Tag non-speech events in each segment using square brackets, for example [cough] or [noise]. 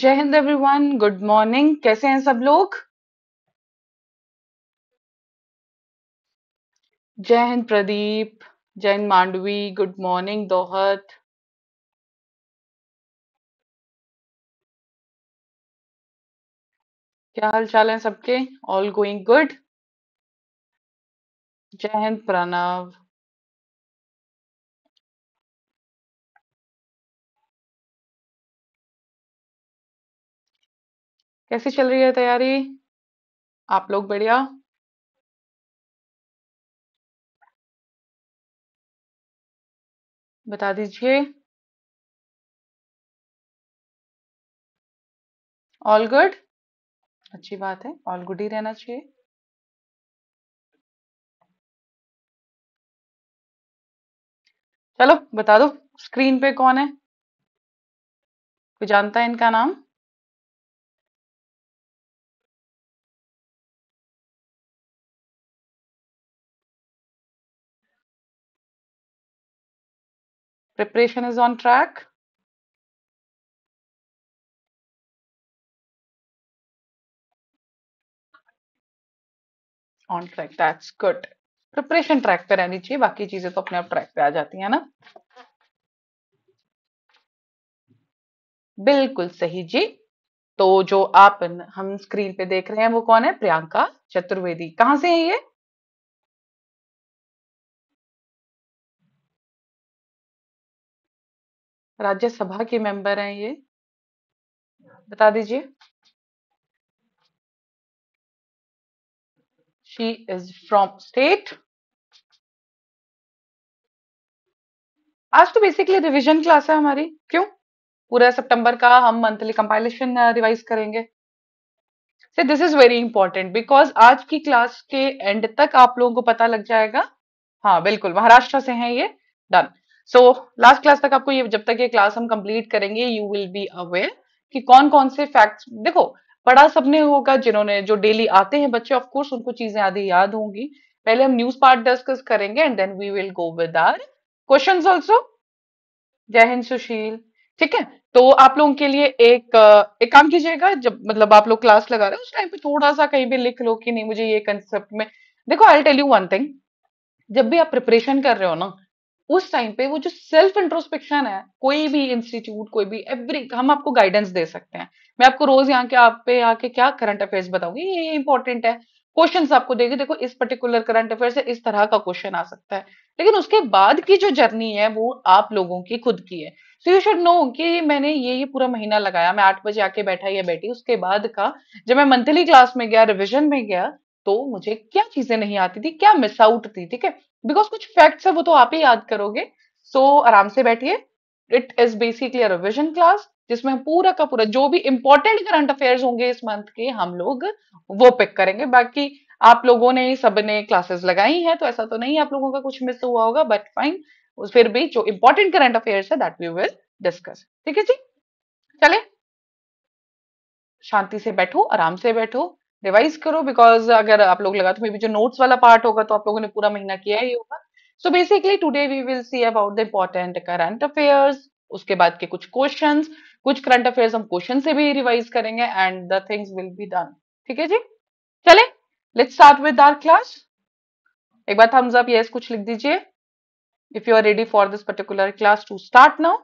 जय Hind everyone good morning कैसे हैं सब लोग जय हिंद प्रदीप जय हिंद मांडवी गुड मॉर्निंग दोहत क्या हाल चाल है सबके ऑल गोइंग गुड जय हिंद प्रणव कैसी चल रही है तैयारी आप लोग बढ़िया बता दीजिए ऑल गुड अच्छी बात है ऑल गुड ही रहना चाहिए चलो बता दो स्क्रीन पे कौन है कोई जानता है इनका नाम Preparation is on track. On track that's good preparation track पे रहनी चाहिए बाकी चीजें तो अपने आप ट्रैक पे आ जाती है ना बिल्कुल सही जी तो जो आप हम स्क्रीन पे देख रहे हैं वो कौन है प्रियंका चतुर्वेदी कहां से है ये राज्यसभा के मेंबर हैं ये बता दीजिए शी इज फ्रॉम स्टेट आज तो बेसिकली रिवीजन क्लास है हमारी क्यों पूरा सितंबर का हम मंथली कंपाइलेशन रिवाइज करेंगे sir this is very important because आज की क्लास के एंड तक आप लोगों को पता लग जाएगा हाँ बिल्कुल महाराष्ट्र से हैं ये डन सो लास्ट क्लास तक आपको ये जब तक ये क्लास हम कंप्लीट करेंगे यू विल बी अवेयर कि कौन कौन से फैक्ट्स देखो पढ़ा सबने होगा जिन्होंने जो डेली आते हैं बच्चे ऑफ कोर्स उनको चीजें आधी याद होंगी पहले हम न्यूज पार्ट डिस्कस करेंगे and then we will go with our question also जय हिंद सुशील ठीक है तो आप लोगों के लिए एक एक काम कीजिएगा जब मतलब आप लोग क्लास लगा रहे हो उस टाइम पे थोड़ा सा कहीं भी लिख लो कि नहीं मुझे ये कंसेप्ट में देखो I tell you one thing जब भी आप प्रिपरेशन कर रहे हो ना उस टाइम पे वो जो सेल्फ इंट्रोस्पेक्शन है कोई भी इंस्टीट्यूट कोई भी एवरी हम आपको गाइडेंस दे सकते हैं मैं आपको रोज यहाँ के आप पे आके क्या करंट अफेयर्स बताऊंगी ये, इंपॉर्टेंट है क्वेश्चन आपको देगी देखो इस पर्टिकुलर करंट अफेयर से इस तरह का क्वेश्चन आ सकता है लेकिन उसके बाद की जो जर्नी है वो आप लोगों की खुद की है सो यू शुड नो कि मैंने ये ये पूरा महीना लगाया मैं आठ बजे आके बैठा या बैठी उसके बाद का जब मैं मंथली क्लास में गया रिविजन में गया तो मुझे क्या चीजें नहीं आती थी क्या मिस आउट थी ठीक है बिकॉज कुछ फैक्ट्स है वो तो आप ही याद करोगे सो so, आराम से बैठिए it is basically revision class जिसमें पूरा का पूरा जो भी इंपॉर्टेंट करंट अफेयर्स होंगे इस मंथ के हम लोग वो पिक करेंगे बाकी आप लोगों ने सब ने क्लासेस लगाई हैं तो ऐसा तो नहीं आप लोगों का कुछ मिस हुआ होगा बट फाइन फिर भी जो इंपॉर्टेंट करंट अफेयर्स है दैट वी विल डिस्कस ठीक है जी चले शांति से बैठो आराम से बैठो रिवाइज करो बिकॉज अगर आप लोग लगा तो मे बी जो नोट्स वाला पार्ट होगा तो आप लोगों ने पूरा महीना किया ही होगा so basically today we will see about the important current affairs उसके बाद के कुछ क्वेश्चन कुछ करंट अफेयर्स हम क्वेश्चन से भी रिवाइज करेंगे and the things will be done ठीक है जी चले let's start with our class एक बार थम्स अप यस कुछ लिख दीजिए if you are ready for this particular class to start now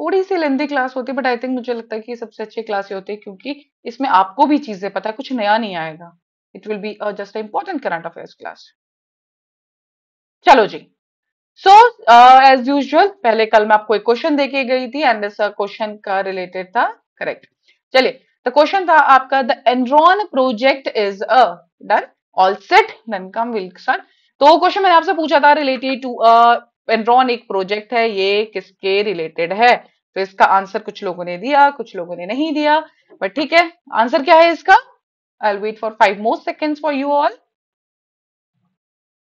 थोड़ी सी लेंदी क्लास होती है बट आई थिंक मुझे लगता है कि सबसे अच्छी क्लास ही होती है क्योंकि इसमें आपको भी चीजें पता है कुछ नया नहीं आएगा it will be just important current affairs class चलो जी सो एज यूजल पहले कल मैं आपको एक क्वेश्चन देके गई थी एंड इस क्वेश्चन uh, का रिलेटेड था करेक्ट चलिए तो क्वेश्चन था आपका the Enron project is a done all set done come will start तो क्वेश्चन मैंने आपसे पूछा था रिलेटेड टू एनरॉन एक प्रोजेक्ट है ये किसके रिलेटेड है तो इसका आंसर कुछ लोगों ने दिया कुछ लोगों ने नहीं दिया बट ठीक है आंसर क्या है इसका I wait for five more second for you all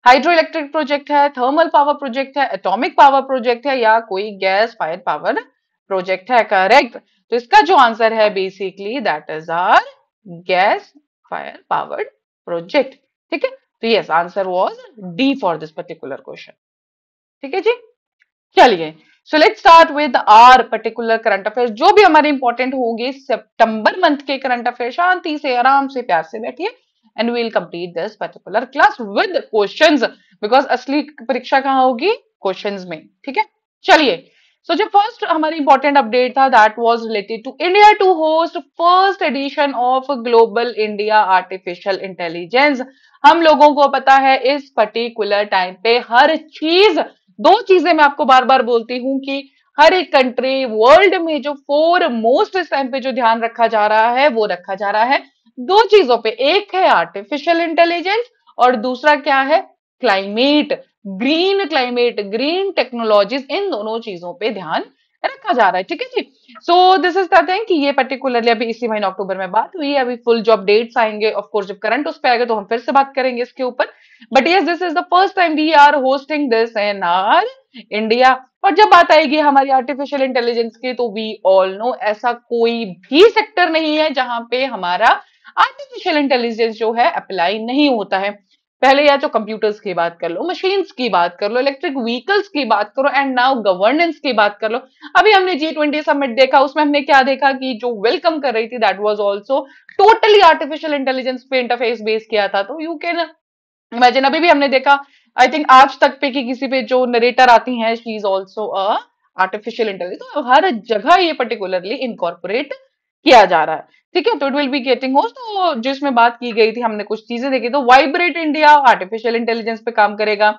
hydro electric project है थर्मल पावर प्रोजेक्ट है एटॉमिक पावर प्रोजेक्ट है या कोई गैस फायर पावर प्रोजेक्ट है करेक्ट तो इसका जो आंसर है basically that is our gas fire power project ठीक है तो yes answer was D for this particular question ठीक है जी चलिए so let start with our particular current affair जो भी हमारे इंपॉर्टेंट होंगे सितंबर मंथ के करंट अफेयर शांति से आराम से प्यार से बैठिए and we'll complete this particular class with questions because असली परीक्षा कहाँ होगी क्वेश्चंस में ठीक है चलिए सो जो फर्स्ट हमारी इंपॉर्टेंट अपडेट था that was related to India to host first edition of global India artificial intelligence हम लोगों को पता है इस पर्टिकुलर टाइम पे हर चीज दो चीजें मैं आपको बार बार बोलती हूं कि हर एक कंट्री वर्ल्ड में जो फोर मोस्ट इस टाइम पे जो ध्यान रखा जा रहा है वो रखा जा रहा है दो चीजों पे एक है आर्टिफिशियल इंटेलिजेंस और दूसरा क्या है climate green climate green technologies इन दोनों चीजों पे ध्यान रखा जा रहा है ठीक है जी सो दिस इज दिंग ये पर्टिकुलरली अभी इसी महीने अक्टूबर में बात हुई है अभी फुल जॉब डेट्स आएंगे ऑफकोर्स जब करंट उस पर आएगा तो हम फिर से बात करेंगे इसके ऊपर but yes this is the first time we are hosting this in our India और जब बात आएगी हमारी आर्टिफिशियल इंटेलिजेंस की तो वी ऑल नो ऐसा कोई भी सेक्टर नहीं है जहां पे हमारा आर्टिफिशियल इंटेलिजेंस जो है अप्लाई नहीं होता है पहले या तो कंप्यूटर्स की बात कर लो मशीन्स की बात कर लो इलेक्ट्रिक व्हीकल्स की बात करो एंड नाउ गवर्नेंस की बात कर लो अभी हमने जी ट्वेंटी समिट देखा उसमें हमने क्या देखा कि जो वेलकम कर रही थी that was also totally artificial intelligence पे इंटरफेस बेस किया था तो यू कैन इमेजिन अभी भी हमने देखा आई थिंक आज तक पे कि किसी पे जो नरेटर आती है she is also artificial intelligence हर जगह ये पर्टिकुलरली इनकॉर्पोरेट किया जा रहा है ठीक है तो it will be getting host तो जिसमें बात की गई थी हमने कुछ चीजें देखी तो वाइब्रेट इंडिया आर्टिफिशियल इंटेलिजेंस पे काम करेगा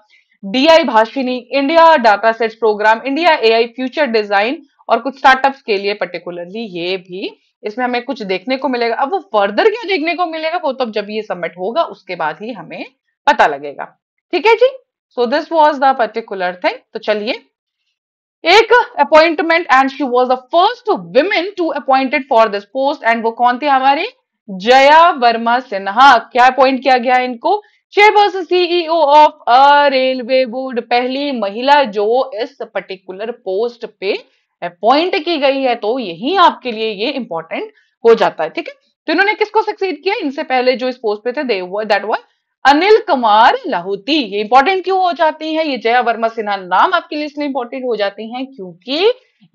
D I Bhashini India data sets program India AI future design और कुछ स्टार्टअप्स के लिए पर्टिकुलरली ये भी इसमें हमें कुछ देखने को मिलेगा अब वो फर्दर क्यों देखने को मिलेगा वो तो अब जब ये सबमिट होगा उसके बाद ही हमें पता लगेगा ठीक है जी so this was the particular thing तो चलिए एक appointment and she was the first women to appointed for this post and वो कौन थी हमारी जया वर्मा सिन्हा हाँ, क्या अपॉइंट किया गया इनको chairperson CEO of a railway board पहली महिला जो इस पर्टिकुलर पोस्ट पे अपॉइंट की गई है तो यही आपके लिए ये इंपॉर्टेंट हो जाता है ठीक है तो इन्होंने किसको सक्सीड किया इनसे पहले जो इस पोस्ट पे थे they that were Anil Kumar Lahoti ये इंपॉर्टेंट क्यों हो जाती है ये जया वर्मा सिन्हा नाम आपके लिए इसलिए इंपॉर्टेंट हो जाती हैं क्योंकि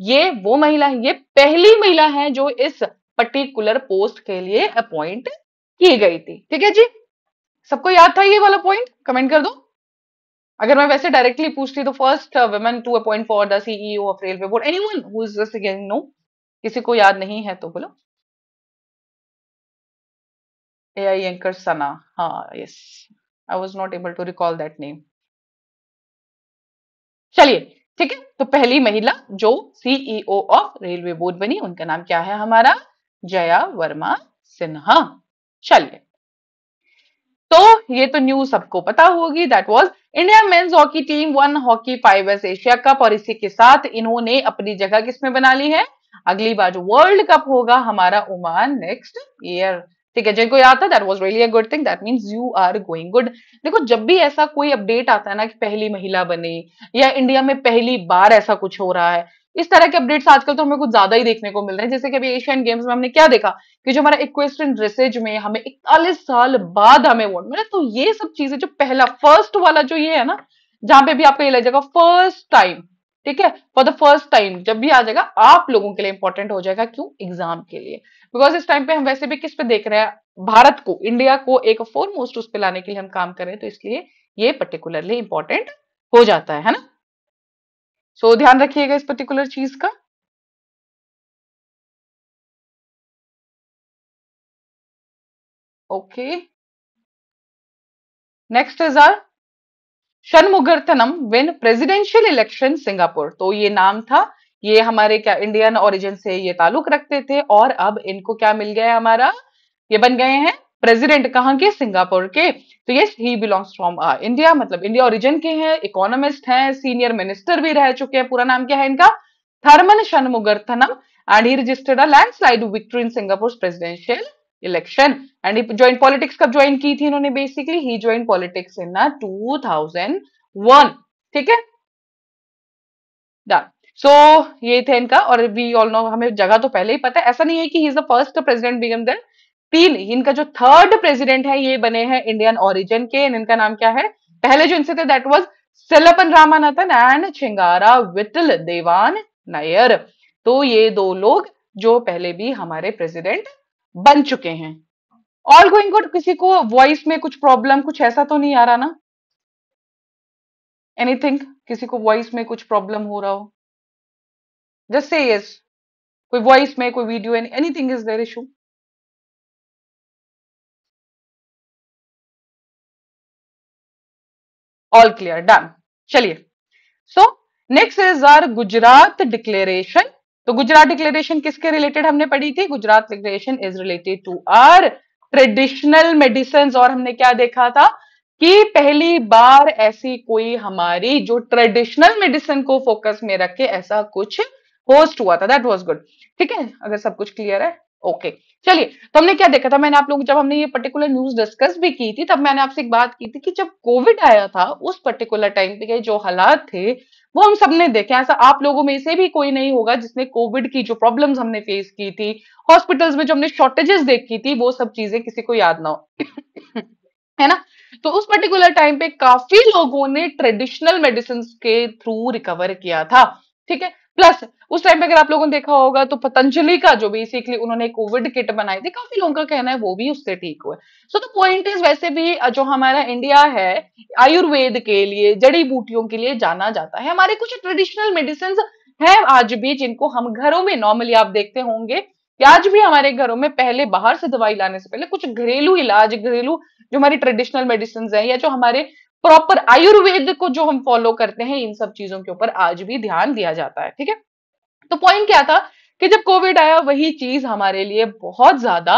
ये वो महिला है ये पहली महिला है जो इस पर्टिकुलर पोस्ट के लिए अपॉइंट की गई थी ठीक है जी सबको याद था ये वाला पॉइंट कमेंट कर दो अगर मैं वैसे डायरेक्टली पूछती तो first women to appoint for the CEO of railway board anyone who is just know किसी को याद नहीं है तो बोलो AI anchor Sana. हाँ yes I was not able to recall that name चलिए ठीक है तो पहली महिला जो CEO of e railway board बनी उनका नाम क्या है हमारा जया वर्मा सिन्हा चलिए तो ये तो न्यूज सबको पता होगी that was India men's hockey team won hockey fivers Asia cup और इसी के साथ इन्होंने अपनी जगह किसमें बना ली है अगली बार जो वर्ल्ड कप होगा हमारा ओमान नेक्स्ट ईयर ठीक है जिनको याद था that was really a good thing that means you are going good देखो जब भी ऐसा कोई अपडेट आता है ना कि पहली महिला बने या इंडिया में पहली बार ऐसा कुछ हो रहा है इस तरह के अपडेट्स आजकल तो हमें कुछ ज्यादा ही देखने को मिल रहे हैं जैसे कि अभी एशियन गेम्स में हमने क्या देखा कि जो हमारा इक्वेस्टन ड्रेसेज में हमें इकतालीस साल बाद हमें अवार्ड मिला तो ये सब चीजें जो पहला फर्स्ट वाला जो ये है ना जहां पे भी आपको ये लग जाएगा फर्स्ट टाइम ठीक है फॉर द फर्स्ट टाइम जब भी आ जाएगा आप लोगों के लिए इंपॉर्टेंट हो जाएगा क्यों एग्जाम के लिए बिकॉज इस टाइम पे हम वैसे भी किस पे देख रहे हैं भारत को इंडिया को एक फोर मोस्ट उस पर लाने के लिए हम काम कर रहे हैं तो इसलिए ये पर्टिकुलरली इंपॉर्टेंट हो जाता है है ना सो so, ध्यान रखिएगा इस पर्टिकुलर चीज का okay next is our Shanmugaratnam win presidential election Singapore तो ये नाम था ये हमारे क्या इंडियन ओरिजिन से ये ताल्लुक रखते थे और अब इनको क्या मिल गया हमारा ये बन गए हैं प्रेसिडेंट कहाँ के सिंगापुर के तो yes he belongs from India मतलब इंडिया ओरिजिन के हैं इकोनॉमिस्ट हैं सीनियर मिनिस्टर भी रह चुके हैं पूरा नाम क्या है इनका Tharman Shanmugaratnam and he registered a landslide victory in Singapore presidential election and join politics कब ज्वाइन की थी इन्होंने basically he join politics in ना वन ठीक है डन सो so, ये थे इनका और वी ऑल नो हमें जगह तो पहले ही पता है ऐसा नहीं है कि he is the first president became then तीन इनका जो थर्ड प्रेसिडेंट है ये बने हैं इंडियन ओरिजिन के इनका नाम क्या है पहले जो इनसे थे that was Sellapan Ramanathan and Chengara Veetil Devan Nair तो ये दो लोग जो पहले भी हमारे प्रेसिडेंट बन चुके हैं ऑल गोइंग गुड किसी को वॉइस में कुछ प्रॉब्लम कुछ ऐसा तो नहीं आ रहा ना एनीथिंग किसी को वॉइस में कुछ प्रॉब्लम हो रहा हो जस्ट से यस कोई वॉइस में कोई video anything is there issue all clear done चलिए so next is our Gujarat declaration तो गुजरात डिक्लेरेशन किसके रिलेटेड हमने पढ़ी थी Gujarat declaration is related to our traditional medicine और हमने क्या देखा था कि पहली बार ऐसी कोई हमारी जो ट्रेडिशनल मेडिसिन को फोकस में रखे ऐसा कुछ होस्ट हुआ था दैट वाज गुड ठीक है अगर सब कुछ क्लियर है ओके चलिए तो हमने क्या देखा था मैंने आप लोग जब हमने ये पर्टिकुलर न्यूज डिस्कस भी की थी तब मैंने आपसे एक बात की थी कि जब कोविड आया था उस पर्टिकुलर टाइम पे जो हालात थे वो हम सबने देखे ऐसा आप लोगों में से भी कोई नहीं होगा जिसने कोविड की जो प्रॉब्लम्स हमने फेस की थी हॉस्पिटल्स में जो हमने शॉर्टेजेस देखी थी वो सब चीजें किसी को याद ना हो [laughs] है ना तो उस पर्टिकुलर टाइम पे काफी लोगों ने ट्रेडिशनल मेडिसिन के थ्रू रिकवर किया था ठीक है प्लस उस टाइम पे अगर आप लोगों ने देखा होगा तो पतंजलि का जो बेसिकली उन्होंने कोविड किट बनाई थी काफी लोगों का कहना है वो भी उससे ठीक हुआ सो द पॉइंट इज वैसे भी जो हमारा इंडिया है आयुर्वेद के लिए जड़ी बूटियों के लिए जाना जाता है हमारे कुछ ट्रेडिशनल मेडिसिन है आज भी जिनको हम घरों में नॉर्मली आप देखते होंगे कि आज भी हमारे घरों में पहले बाहर से दवाई लाने से पहले कुछ घरेलू इलाज घरेलू जो हमारी ट्रेडिशनल मेडिसिन है या जो हमारे प्रॉपर आयुर्वेद को जो हम फॉलो करते हैं इन सब चीजों के ऊपर आज भी ध्यान दिया जाता है ठीक है तो पॉइंट क्या था कि जब कोविड आया वही चीज हमारे लिए बहुत ज्यादा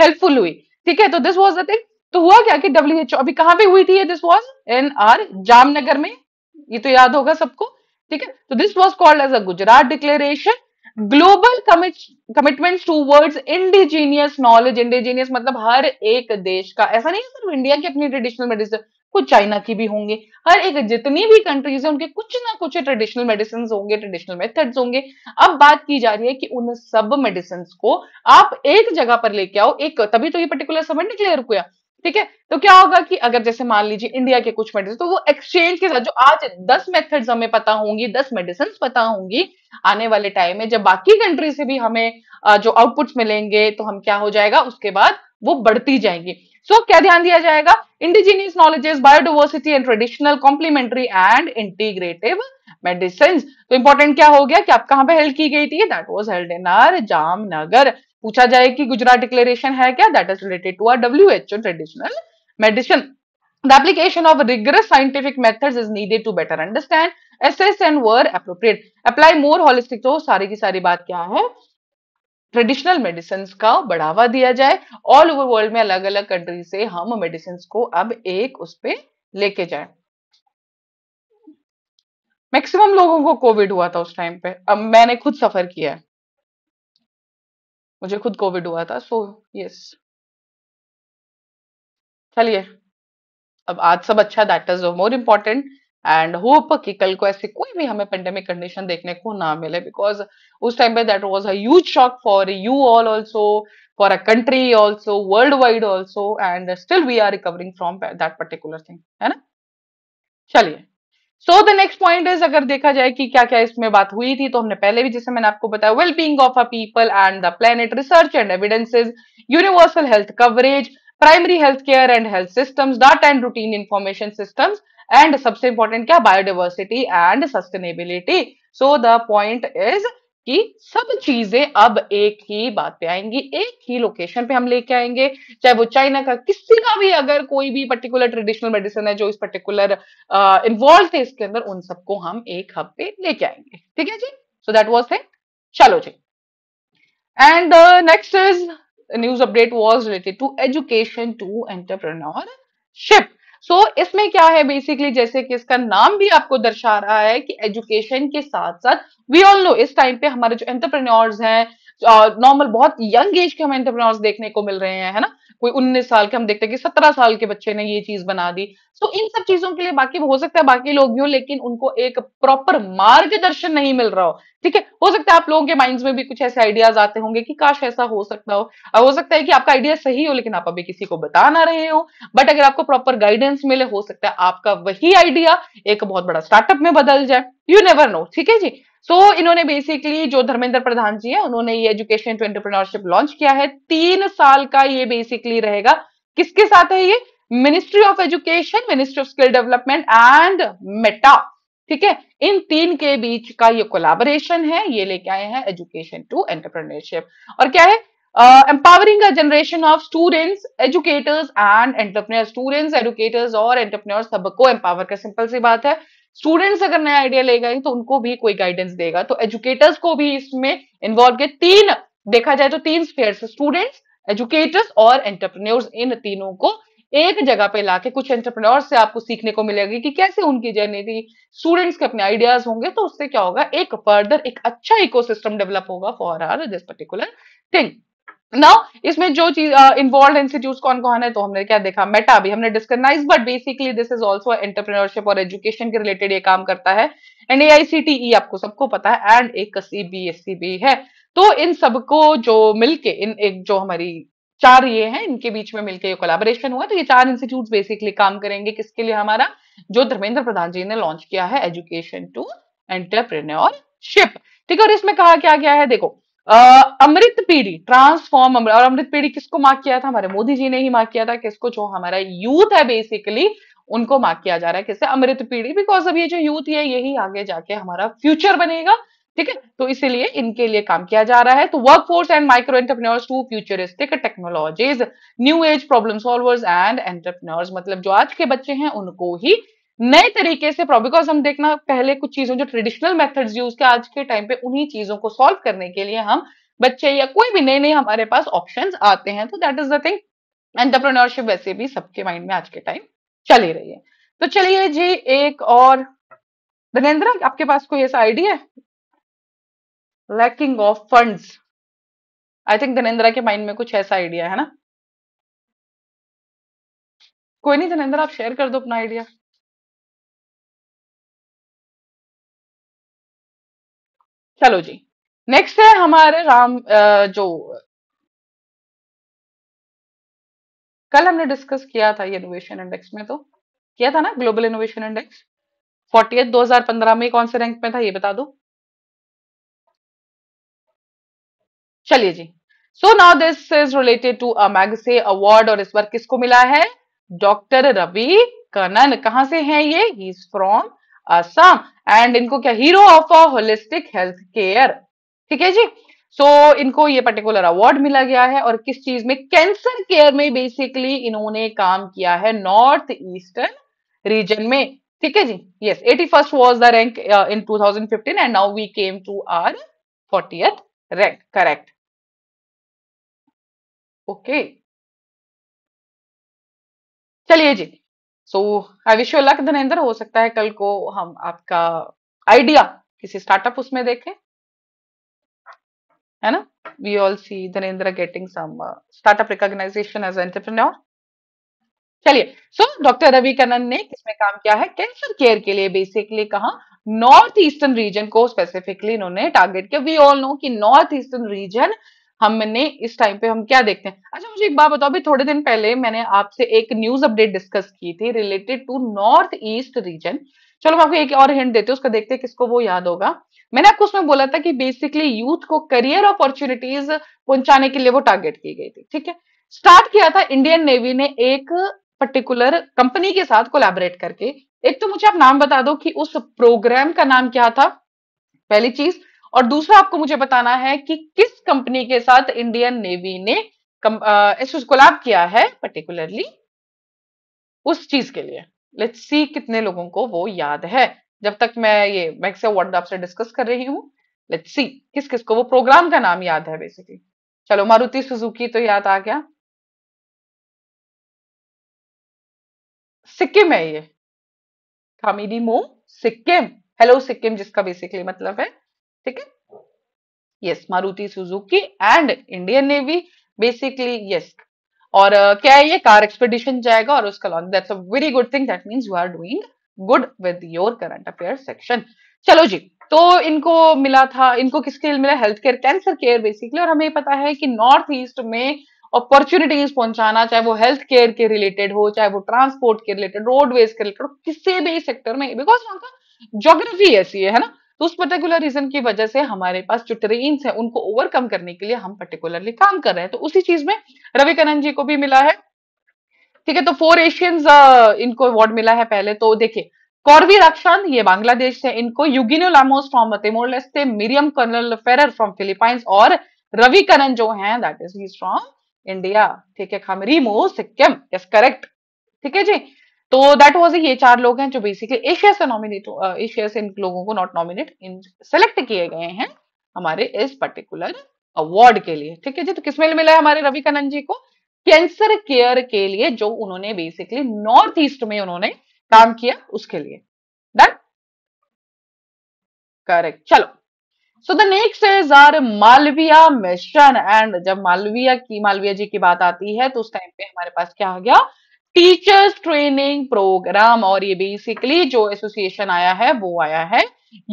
हेल्पफुल हुई ठीक है तो दिस वॉज द थिंग तो हुआ क्या कि डब्ल्यू ओ अभी कहां पे हुई थी this was in our Jamnagar में ये तो याद होगा सबको ठीक है तो this was called as a Gujarat declaration global commitment towards indigenous knowledge indigenous मतलब हर एक देश का ऐसा नहीं है सिर्फ इंडिया की अपनी ट्रेडिशनल मेडिसिन कुछ चाइना की भी होंगे हर एक जितनी भी कंट्रीज है उनके कुछ ना कुछ ट्रेडिशनल मेडिसिन होंगे ट्रेडिशनल मेथड्स होंगे अब बात की जा रही है कि उन सब मेडिसिन को आप एक जगह पर लेके आओ एक तभी तो ये पर्टिकुलर समय डिक्लेयर हुआ ठीक है तो क्या होगा कि अगर जैसे मान लीजिए इंडिया के कुछ मेडिसिन तो वो एक्सचेंज के साथ जो आज दस मेथड्स हमें पता होंगी दस मेडिसिन पता होंगी आने वाले टाइम में जब बाकी कंट्री से भी हमें जो आउटपुट्स मिलेंगे तो हम क्या हो जाएगा उसके बाद वो बढ़ती जाएंगी सो so, क्या ध्यान दिया जाएगा indigenous knowledges biodiversity and traditional complementary and integrative medicine तो इंपॉर्टेंट क्या हो गया कि आप कहां पे हेल्ड की गई थी that was held in our Jamnagar पूछा जाए कि गुजरात डिक्लेरेशन है क्या that is related to our W H O traditional medicine application of rigorous scientific method is needed to better understand as as and where appropriate apply more holistic. तो सारी की सारी बात क्या है ट्रेडिशनल मेडिसिन का बढ़ावा दिया जाए ऑल ओवर वर्ल्ड में अलग अलग कंट्री से हम मेडिसिन को अब एक उस पर लेके जाए मैक्सिमम लोगों को कोविड हुआ था उस टाइम पे अब मैंने खुद सफर किया है मुझे खुद कोविड हुआ था सो यस चलिए अब आज सब अच्छा that is more important and hope कि कल को ऐसी कोई भी हमें पेंडेमिक कंडीशन देखने को ना मिले बिकॉज उस टाइम पे that was a shock for you all also for a country also world wide also and still we are recovering from that particular thing है ना चलिए so the next point is अगर देखा जाए कि क्या क्या इसमें बात हुई थी तो हमने पहले भी जैसे मैंने आपको बताया well being of a people and the planet research and evidences universal health coverage primary health care and health systems data and routine information systems and सबसे इंपॉर्टेंट क्या biodiversity and sustainability so the point is कि सब चीजें अब एक ही बात पे आएंगी एक ही लोकेशन पे हम लेके आएंगे चाहे वो चाइना का किसी का भी अगर कोई भी पर्टिकुलर ट्रेडिशनल मेडिसिन है जो इस पर्टिकुलर इन्वॉल्व थे इसके अंदर उन सबको हम एक हब पे लेके आएंगे ठीक है जी सो दैट वॉज थिंग चलो जी and next is news update was related to education to entrepreneurship so so, इसमें क्या है बेसिकली जैसे कि इसका नाम भी आपको दर्शा रहा है कि एजुकेशन के साथ साथ वी ऑल नो इस टाइम पे हमारे जो एंटरप्रेन्योर्स हैं नॉर्मल uh, बहुत यंग एज के हमें एंटरप्रेन्योर्स देखने को मिल रहे हैं है ना कोई उन्नीस साल के हम देखते हैं कि सत्रह साल के बच्चे ने ये चीज बना दी सो इन सब चीजों के लिए बाकी हो सकता है बाकी लोग भी हो लेकिन उनको एक प्रॉपर मार्गदर्शन नहीं मिल रहा हो ठीक है हो सकता है आप लोगों के माइंड में भी कुछ ऐसे आइडियाज आते होंगे कि काश ऐसा हो सकता हो हो सकता है कि आपका आइडिया सही हो लेकिन आप अभी किसी को बता ना रहे हो बट अगर आपको प्रॉपर गाइडेंस मिले हो सकता है आपका वही आइडिया एक बहुत बड़ा स्टार्टअप में बदल जाए यू नेवर नो ठीक है जी सो so, इन्होंने बेसिकली जो धर्मेंद्र प्रधान जी है उन्होंने ये एजुकेशन टू एंटरप्रेन्योरशिप लॉन्च किया है तीन साल का ये बेसिक बेसिकली रहेगा किसके साथ है ये ministry of education ministry of skill development and Meta ठीक है इन तीन के बीच का ये कोलाबोरेशन है ये लेके आए हैं एजुकेशन टू एंटरप्रेन्योरशिप और क्या है empowering a generation of students educators and entrepreneur students educators और एंटरप्रेन्योर सबको एम्पावर का सिंपल सी बात है स्टूडेंट्स अगर नया आइडिया ले गए तो उनको भी कोई गाइडेंस देगा तो एजुकेटर्स को भी इसमें इन्वॉल्व किया तीन देखा जाए तो तीन स्पेयर स्टूडेंट्स एजुकेटर्स और एंटरप्रेन्योर्स इन तीनों को एक जगह पे लाके कुछ एंटरप्रेन्योर्स से आपको सीखने को मिलेगी कि कैसे उनकी जर्नी थी स्टूडेंट्स के अपने आइडियाज होंगे तो उससे क्या होगा एक फर्दर एक अच्छा इकोसिस्टम डेवलप होगा for our this particular thing now इसमें जो चीज इन्वॉल्व uh, इंस्टीट्यूट कौन कौन है तो हमने क्या देखा मेटा भी हमने डिस्कनाइज but basically this is also entrepreneurship और एजुकेशन के रिलेटेड ये काम करता है एंड ए e आपको सबको पता है एंड एक सीबीएसई भी है तो इन सबको जो मिलके इन एक जो हमारी चार ये हैं इनके बीच में मिलके ये कोलाबोरेशन हुआ तो ये चार इंस्टीट्यूट बेसिकली काम करेंगे किसके लिए हमारा जो धर्मेंद्र प्रधान जी ने लॉन्च किया है एजुकेशन टू एंटरप्रेन्योरशिप ठीक है और इसमें कहा क्या गया है देखो अमृत पीढ़ी ट्रांसफॉर्म और अमृत पीढ़ी किसको मार्क किया था हमारे मोदी जी ने ही मार्क किया था किसको जो हमारा यूथ है बेसिकली उनको मार्क किया जा रहा है किससे अमृत पीढ़ी बिकॉज अब ये जो यूथ है यही आगे जाके हमारा फ्यूचर बनेगा ठीक है तो इसीलिए इनके लिए काम किया जा रहा है तो work force and micro entrepreneurs to futuristic technologies new age problem solvers and entrepreneurs मतलब जो आज के बच्चे हैं उनको ही नए तरीके से बिकॉज हम देखना पहले कुछ चीजों जो ट्रेडिशनल मेथड्स यूज के आज के टाइम पे उन्हीं चीजों को सॉल्व करने के लिए हम बच्चे या कोई भी नए नए हमारे पास ऑप्शन आते हैं तो that is the thing entrepreneurship वैसे भी सबके माइंड में आज के टाइम चल ही रही है तो चलिए जी एक और धनेन्द्र आपके पास कोई ऐसा आइडिया है lacking of funds I think Dhanendra के माइंड में कुछ ऐसा आइडिया है ना कोई नहीं धनेन्द्र आप शेयर कर दो अपना आइडिया चलो जी नेक्स्ट है हमारे राम जो कल हमने डिस्कस किया था ये इनोवेशन इंडेक्स में तो किया था ना ग्लोबल इनोवेशन इंडेक्स फोर्टी दो हजार पंद्रह में कौन से रैंक में था ये बता दो चलिए जी so now this is related to a Magsaysay award और इस बार किसको मिला है डॉक्टर रवि कनन कहां से हैं ये he is from Assam and इनको क्या hero of a holistic health care ठीक है जी सो so, इनको ये पर्टिकुलर अवार्ड मिला गया है और किस चीज में कैंसर केयर में बेसिकली इन्होंने काम किया है नॉर्थ ईस्टर्न रीजन में ठीक है जी yes at first was the rank in two thousand fifteen and now we came to our forty Correct. Correct. Okay. चलिए जी so I wish you luck Dhanendra हो सकता है कल को हम आपका आइडिया किसी स्टार्टअप उसमें देखें है ना we all see Dhanendra getting some startup recognisation as entrepreneur चलिए सो डॉक्टर रवि कनन ने किसमें काम किया है कैंसर केयर के लिए बेसिकली कहा नॉर्थ ईस्टर्न रीजन को स्पेसिफिकली इन्होंने टारगेट किया वी ऑल नो कि नॉर्थ ईस्टर्न रीजन हमने इस टाइम पे हम क्या देखते हैं अच्छा मुझे एक बात बताओ अभी थोड़े दिन पहले मैंने आपसे एक न्यूज अपडेट डिस्कस की थी related to north east region चलो मैं आपको एक और हिंट देती हूँ उसका देखते हैं किसको वो याद होगा मैंने आपको उसमें बोला था कि बेसिकली यूथ को करियर अपॉर्चुनिटीज पहुंचाने के लिए वो टारगेट की गई थी ठीक है स्टार्ट किया था इंडियन नेवी ने एक पर्टिकुलर कंपनी के साथ कोलैबोरेट करके एक तो मुझे आप नाम बता दो कि उस प्रोग्राम का नाम क्या था पहली चीज और दूसरा आपको मुझे बताना है कि किस कंपनी के साथ इंडियन नेवी ने कोलाब किया है पर्टिकुलरली उस चीज के लिए लेट्स सी कितने लोगों को वो याद है जब तक मैं ये मैक्स वर्ड व्हाट्सएप से डिस्कस कर रही हूँ लेट्स सी किस किस को वो प्रोग्राम का नाम याद है बेसिकली चलो मारुति सुजुकी तो याद आ गया सिक्किम है ये थामीडी मोम सिक्किम हेलो सिक्किम जिसका बेसिकली मतलब है ठीक है yes Maruti Suzuki and Indian navy basically yes और uh, क्या है ये कार एक्सपेडिशन जाएगा और उसका launch that's a very good thing that means you are doing good with your current affair section चलो जी तो इनको मिला था इनको किसके लिए मिला health care cancer care basically और हमें पता है कि नॉर्थ ईस्ट में अपॉर्चुनिटीज पहुंचाना चाहे वो हेल्थ केयर के रिलेटेड हो चाहे वो ट्रांसपोर्ट के रिलेटेड रोडवेज के रिलेटेड किसी भी सेक्टर में बिकॉज वहां का जोग्राफी ऐसी है ना तो उस पर्टिकुलर रीजन की वजह से हमारे पास जो ट्रेन है उनको ओवरकम करने के लिए हम पर्टिकुलरली काम कर रहे हैं तो उसी चीज में रवि जी को भी मिला है ठीक है तो फोर एशियंस इनको अवार्ड मिला है पहले तो देखिए कौरवी राक्षांत ये बांग्लादेश से इनको युगिनो लामोस फ्रॉम तिमोरलेस थे Miriam Coronel Ferrer from Philippines और रवि करण जो है that is he from India ठीक है मो सिक्किम यस करेक्ट ठीक है जी तो दैट वाज ये चार लोग हैं जो बेसिकली एशिया से नॉमिनेट एशिया से इन लोगों को नॉट नॉमिनेट इन सेलेक्ट किए गए हैं हमारे इस पर्टिकुलर अवार्ड के लिए ठीक है जी तो किसमें मिला है हमारे रवि कनन जी को कैंसर केयर के लिए जो उन्होंने बेसिकली नॉर्थ ईस्ट में उन्होंने काम किया उसके लिए डन करेक्ट चलो so the next is our Malviya mission and जब मालविया की मालविया जी की बात आती है तो उस टाइम पे हमारे पास क्या आ गया टीचर्स ट्रेनिंग प्रोग्राम और ये बेसिकली जो एसोसिएशन आया है वो आया है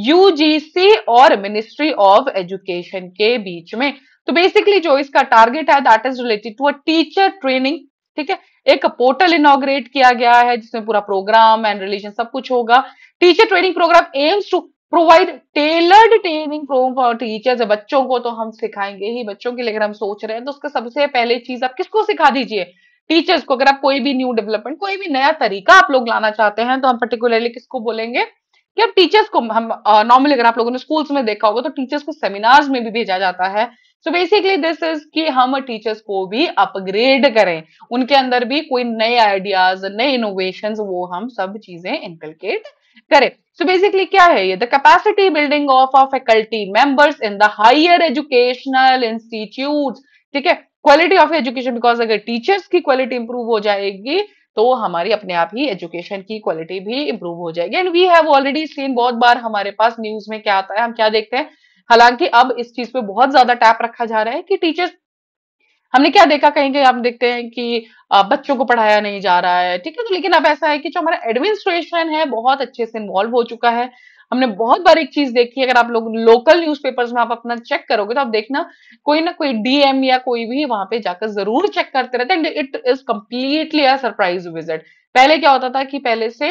यूजीसी और मिनिस्ट्री ऑफ एजुकेशन के बीच में तो बेसिकली जो इसका टारगेट है that is related to a teacher training ठीक है एक पोर्टल इनोग्रेट किया गया है जिसमें पूरा प्रोग्राम एंड रिलेशन सब कुछ होगा teacher training program aims to provide tailored training for teachers बच्चों को तो हम सिखाएंगे ही बच्चों के लिए अगर हम सोच रहे हैं तो उसका सबसे पहले चीज आप किसको सिखा दीजिए टीचर्स को अगर आप कोई भी न्यू डेवलपमेंट कोई भी नया तरीका आप लोग लाना चाहते हैं तो हम पर्टिकुलरली किसको बोलेंगे कि आप टीचर्स को हम नॉर्मली अगर आप लोगों ने स्कूल्स में देखा होगा तो टीचर्स को सेमिनार्स में भी भेजा जाता है सो बेसिकली दिस इज कि हम टीचर्स को भी अपग्रेड करें उनके अंदर भी कोई नए आइडियाज नए इनोवेशन वो हम सब चीजें इंकलकेट करें सो बेसिकली क्या है ये? The capacity building of a faculty members in the higher educational institute ठीक है क्वालिटी ऑफ एजुकेशन बिकॉज अगर टीचर्स की क्वालिटी इंप्रूव हो जाएगी तो हमारी अपने आप ही एजुकेशन की क्वालिटी भी इंप्रूव हो जाएगी and we have already seen बहुत बार हमारे पास न्यूज में क्या आता है हम क्या देखते हैं हालांकि अब इस चीज पे बहुत ज्यादा टैप रखा जा रहा है कि टीचर्स हमने क्या देखा कहीं कहीं आप देखते हैं कि बच्चों को पढ़ाया नहीं जा रहा है ठीक है तो लेकिन अब ऐसा है कि जो हमारा एडमिनिस्ट्रेशन है बहुत अच्छे से इन्वॉल्व हो चुका है हमने बहुत बार एक चीज देखी है अगर आप लोग लोकल न्यूज़पेपर्स में आप अपना चेक करोगे तो आप देखना कोई ना कोई डीएम या कोई भी वहां पे जाकर जरूर चेक करते रहते हैं it is completely a surprise visit पहले क्या होता था कि पहले से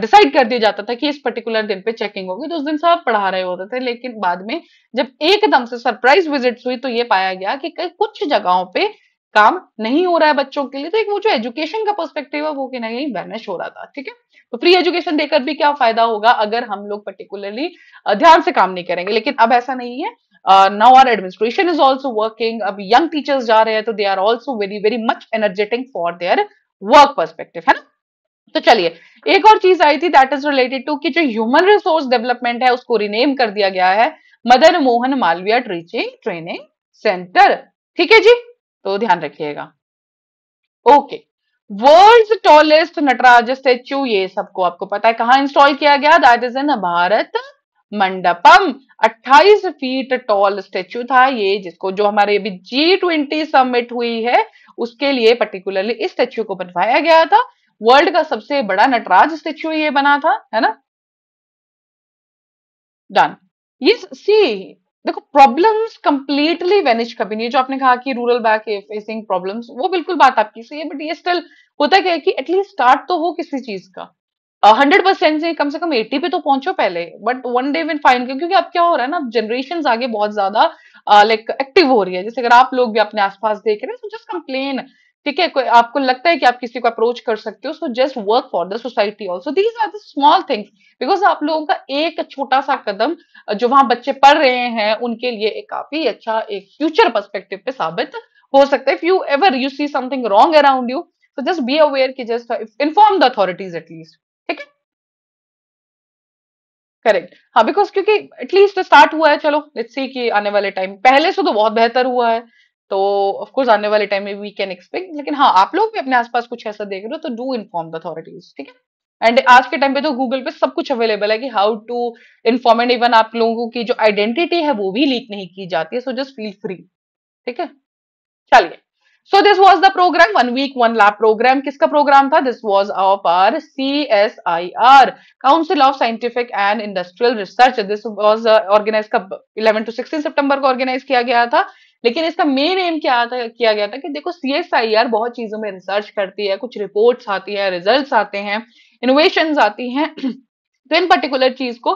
डिसाइड कर दिया जाता था कि इस पर्टिकुलर दिन पे चेकिंग होगी तो उस दिन सब पढ़ा रहे होते थे लेकिन बाद में जब एकदम से सरप्राइज विजिट हुई तो ये पाया गया कि कुछ जगहों पे काम नहीं हो रहा है बच्चों के लिए तो एक वो जो एजुकेशन का पर्सपेक्टिव है वो कहीं ना कहीं वैनिश हो रहा था ठीक है तो फ्री एजुकेशन देकर भी क्या फायदा होगा अगर हम लोग पर्टिकुलरली ध्यान से काम नहीं करेंगे लेकिन अब ऐसा नहीं है now our administration is also working अब यंग टीचर्स जा रहे हैं तो they are also very very much energetic for their work perspective है ना तो चलिए एक और चीज आई थी दैट इज रिलेटेड टू कि जो ह्यूमन रिसोर्स डेवलपमेंट है उसको रिनेम कर दिया गया है Madan Mohan Malviya teaching training centre ठीक है जी तो ध्यान रखिएगा okay world tallest Nataraj statue ये सबको आपको पता है कहां इंस्टॉल किया गया that is in Bharat Mandapam 28 feet tall statue था ये जिसको जो हमारे अभी जी ट्वेंटी समिट हुई है उसके लिए पर्टिकुलरली इस स्टेच्यू को बनवाया गया था वर्ल्ड का सबसे बड़ा नटराज स्टेच्यू ये बना था है ना डन ये सी देखो प्रॉब्लम्स कंप्लीटली वेनिश कभी नहीं जो आपने कहा कि रूरल बैक फेसिंग प्रॉब्लम्स वो बिल्कुल बात आपकी सही है बट ये स्टिल होता क्या है कि एटलीस्ट स्टार्ट तो हो किसी चीज का हंड्रेड परसेंट से कम से कम एट्टी पे तो पहुंचो पहले but one day win fine क्योंकि अब क्या हो रहा है ना जनरेशन आगे बहुत ज्यादा लाइक एक्टिव हो रही है जैसे अगर आप लोग भी अपने आसपास देख रहे हैं सो जस्ट कंप्लेन ठीक है कोई आपको लगता है कि आप किसी को अप्रोच कर सकते हो so just work for the society also these are the small things because आप लोगों का एक छोटा सा कदम जो वहां बच्चे पढ़ रहे हैं उनके लिए एक काफी अच्छा एक फ्यूचर परस्पेक्टिव पे साबित हो सकता है if you ever you see something wrong around you so just be aware की just inform the authorities at least correct हाँ बिकॉज क्योंकि एटलीस्ट स्टार्ट तो हुआ है चलो लेट्स सी कि आने वाले टाइम पहले से तो बहुत बेहतर हुआ है तो ऑफ कोर्स आने वाले टाइम में वी कैन एक्सपेक्ट लेकिन हाँ आप लोग भी अपने आसपास कुछ ऐसा देख रहे हो तो डू इन्फॉर्म द अथॉरिटीज ठीक है एंड आज के टाइम पे तो गूगल पे सब कुछ अवेलेबल है कि how to inform and even आप लोगों की जो आइडेंटिटी है वो भी लीक नहीं की जाती है सो जस्ट फील फ्री ठीक है चलिए so this was the program one week one lab program किसका प्रोग्राम था this was of our C S I R council of scientific and industrial research this was organise का eleven to sixteen September को organise किया गया था लेकिन इसका main M क्या था किया गया था कि देखो सी एस आई आर बहुत चीजों में रिसर्च करती है कुछ रिपोर्ट्स आती है रिजल्ट आते हैं इनोवेशन आती हैं तो इन पर्टिकुलर चीज को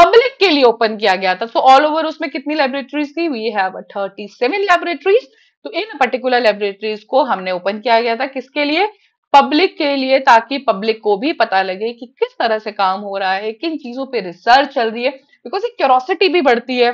पब्लिक के लिए ओपन किया गया था सो ऑल ओवर उसमें कितनी लेबोरेटरीज थी we have thirty seven laboratories तो इन पर्टिकुलर लेबोरेटरीज को हमने ओपन किया गया था किसके लिए पब्लिक के लिए ताकि पब्लिक को भी पता लगे कि किस तरह से काम हो रहा है किन चीजों पे रिसर्च चल रही है बिकॉज एक क्यूरोसिटी भी बढ़ती है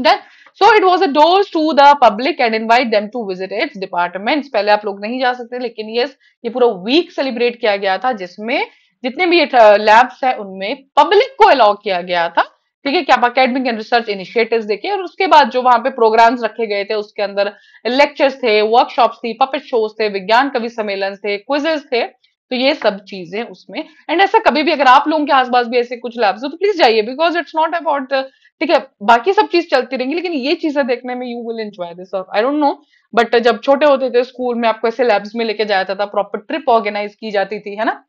then so it was a doors to the public and invite them to visit its departments पहले आप लोग नहीं जा सकते लेकिन ये yes, ये पूरा वीक सेलिब्रेट किया गया था जिसमें जितने भी लैब्स है उनमें पब्लिक को अलाउ किया गया था ठीक है क्या अकेडमिक एंड रिसर्च इनिशिएटिव्स देखे और उसके बाद जो वहां पे प्रोग्राम्स रखे गए थे उसके अंदर लेक्चर्स थे वर्कशॉप्स थी पपेट शोज थे विज्ञान कवि सम्मेलन थे क्विजेस थे तो ये सब चीजें उसमें एंड ऐसा कभी भी अगर आप लोगों के आसपास भी ऐसे कुछ लैब्स हो तो प्लीज जाइए बिकॉज इट्स नॉट अबाउट ठीक है बाकी सब चीज चलती रहेंगी लेकिन ये चीजें देखने में you will enjoy this I don't know but जब छोटे होते थे स्कूल में आपको ऐसे लैब्स में लेके जाया जाता था प्रॉपर ट्रिप ऑर्गेनाइज की जाती थी है ना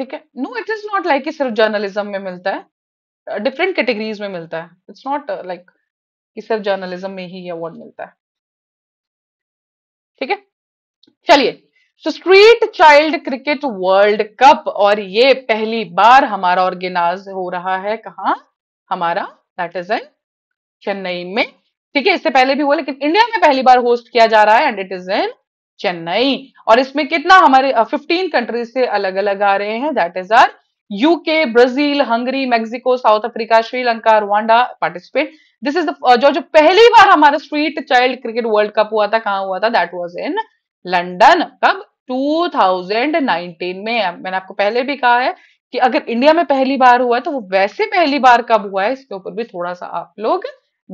ठीक है no it is not like सिर्फ जर्नलिज्म में मिलता है डिफरेंट uh, कैटेगरीज में मिलता है इट्स नॉट लाइक कि सिर्फ जर्नलिज्म में ही अवार्ड मिलता है ठीक है चलिए so street child cricket world cup और ये पहली बार हमारा ऑर्गेनाइज हो रहा है कहा हमारा दैट इज इन चेन्नई में ठीक है इससे पहले भी हुआ लेकिन इंडिया में पहली बार होस्ट किया जा रहा है and it is in Chennai और इसमें कितना हमारे फिफ्टीन कंट्रीज से अलग अलग आ रहे हैं that is our UK Brazil Hungary Mexico South Africa Sri Lanka Rwanda participate this is जो जो पहली बार हमारा street child cricket world cup हुआ था कहाँ हुआ था दैट वॉज इन लंडन कब 2019 में मैंने आपको पहले भी कहा है कि अगर इंडिया में पहली बार हुआ है तो वो वैसे पहली बार कब हुआ है इसके ऊपर भी थोड़ा सा आप लोग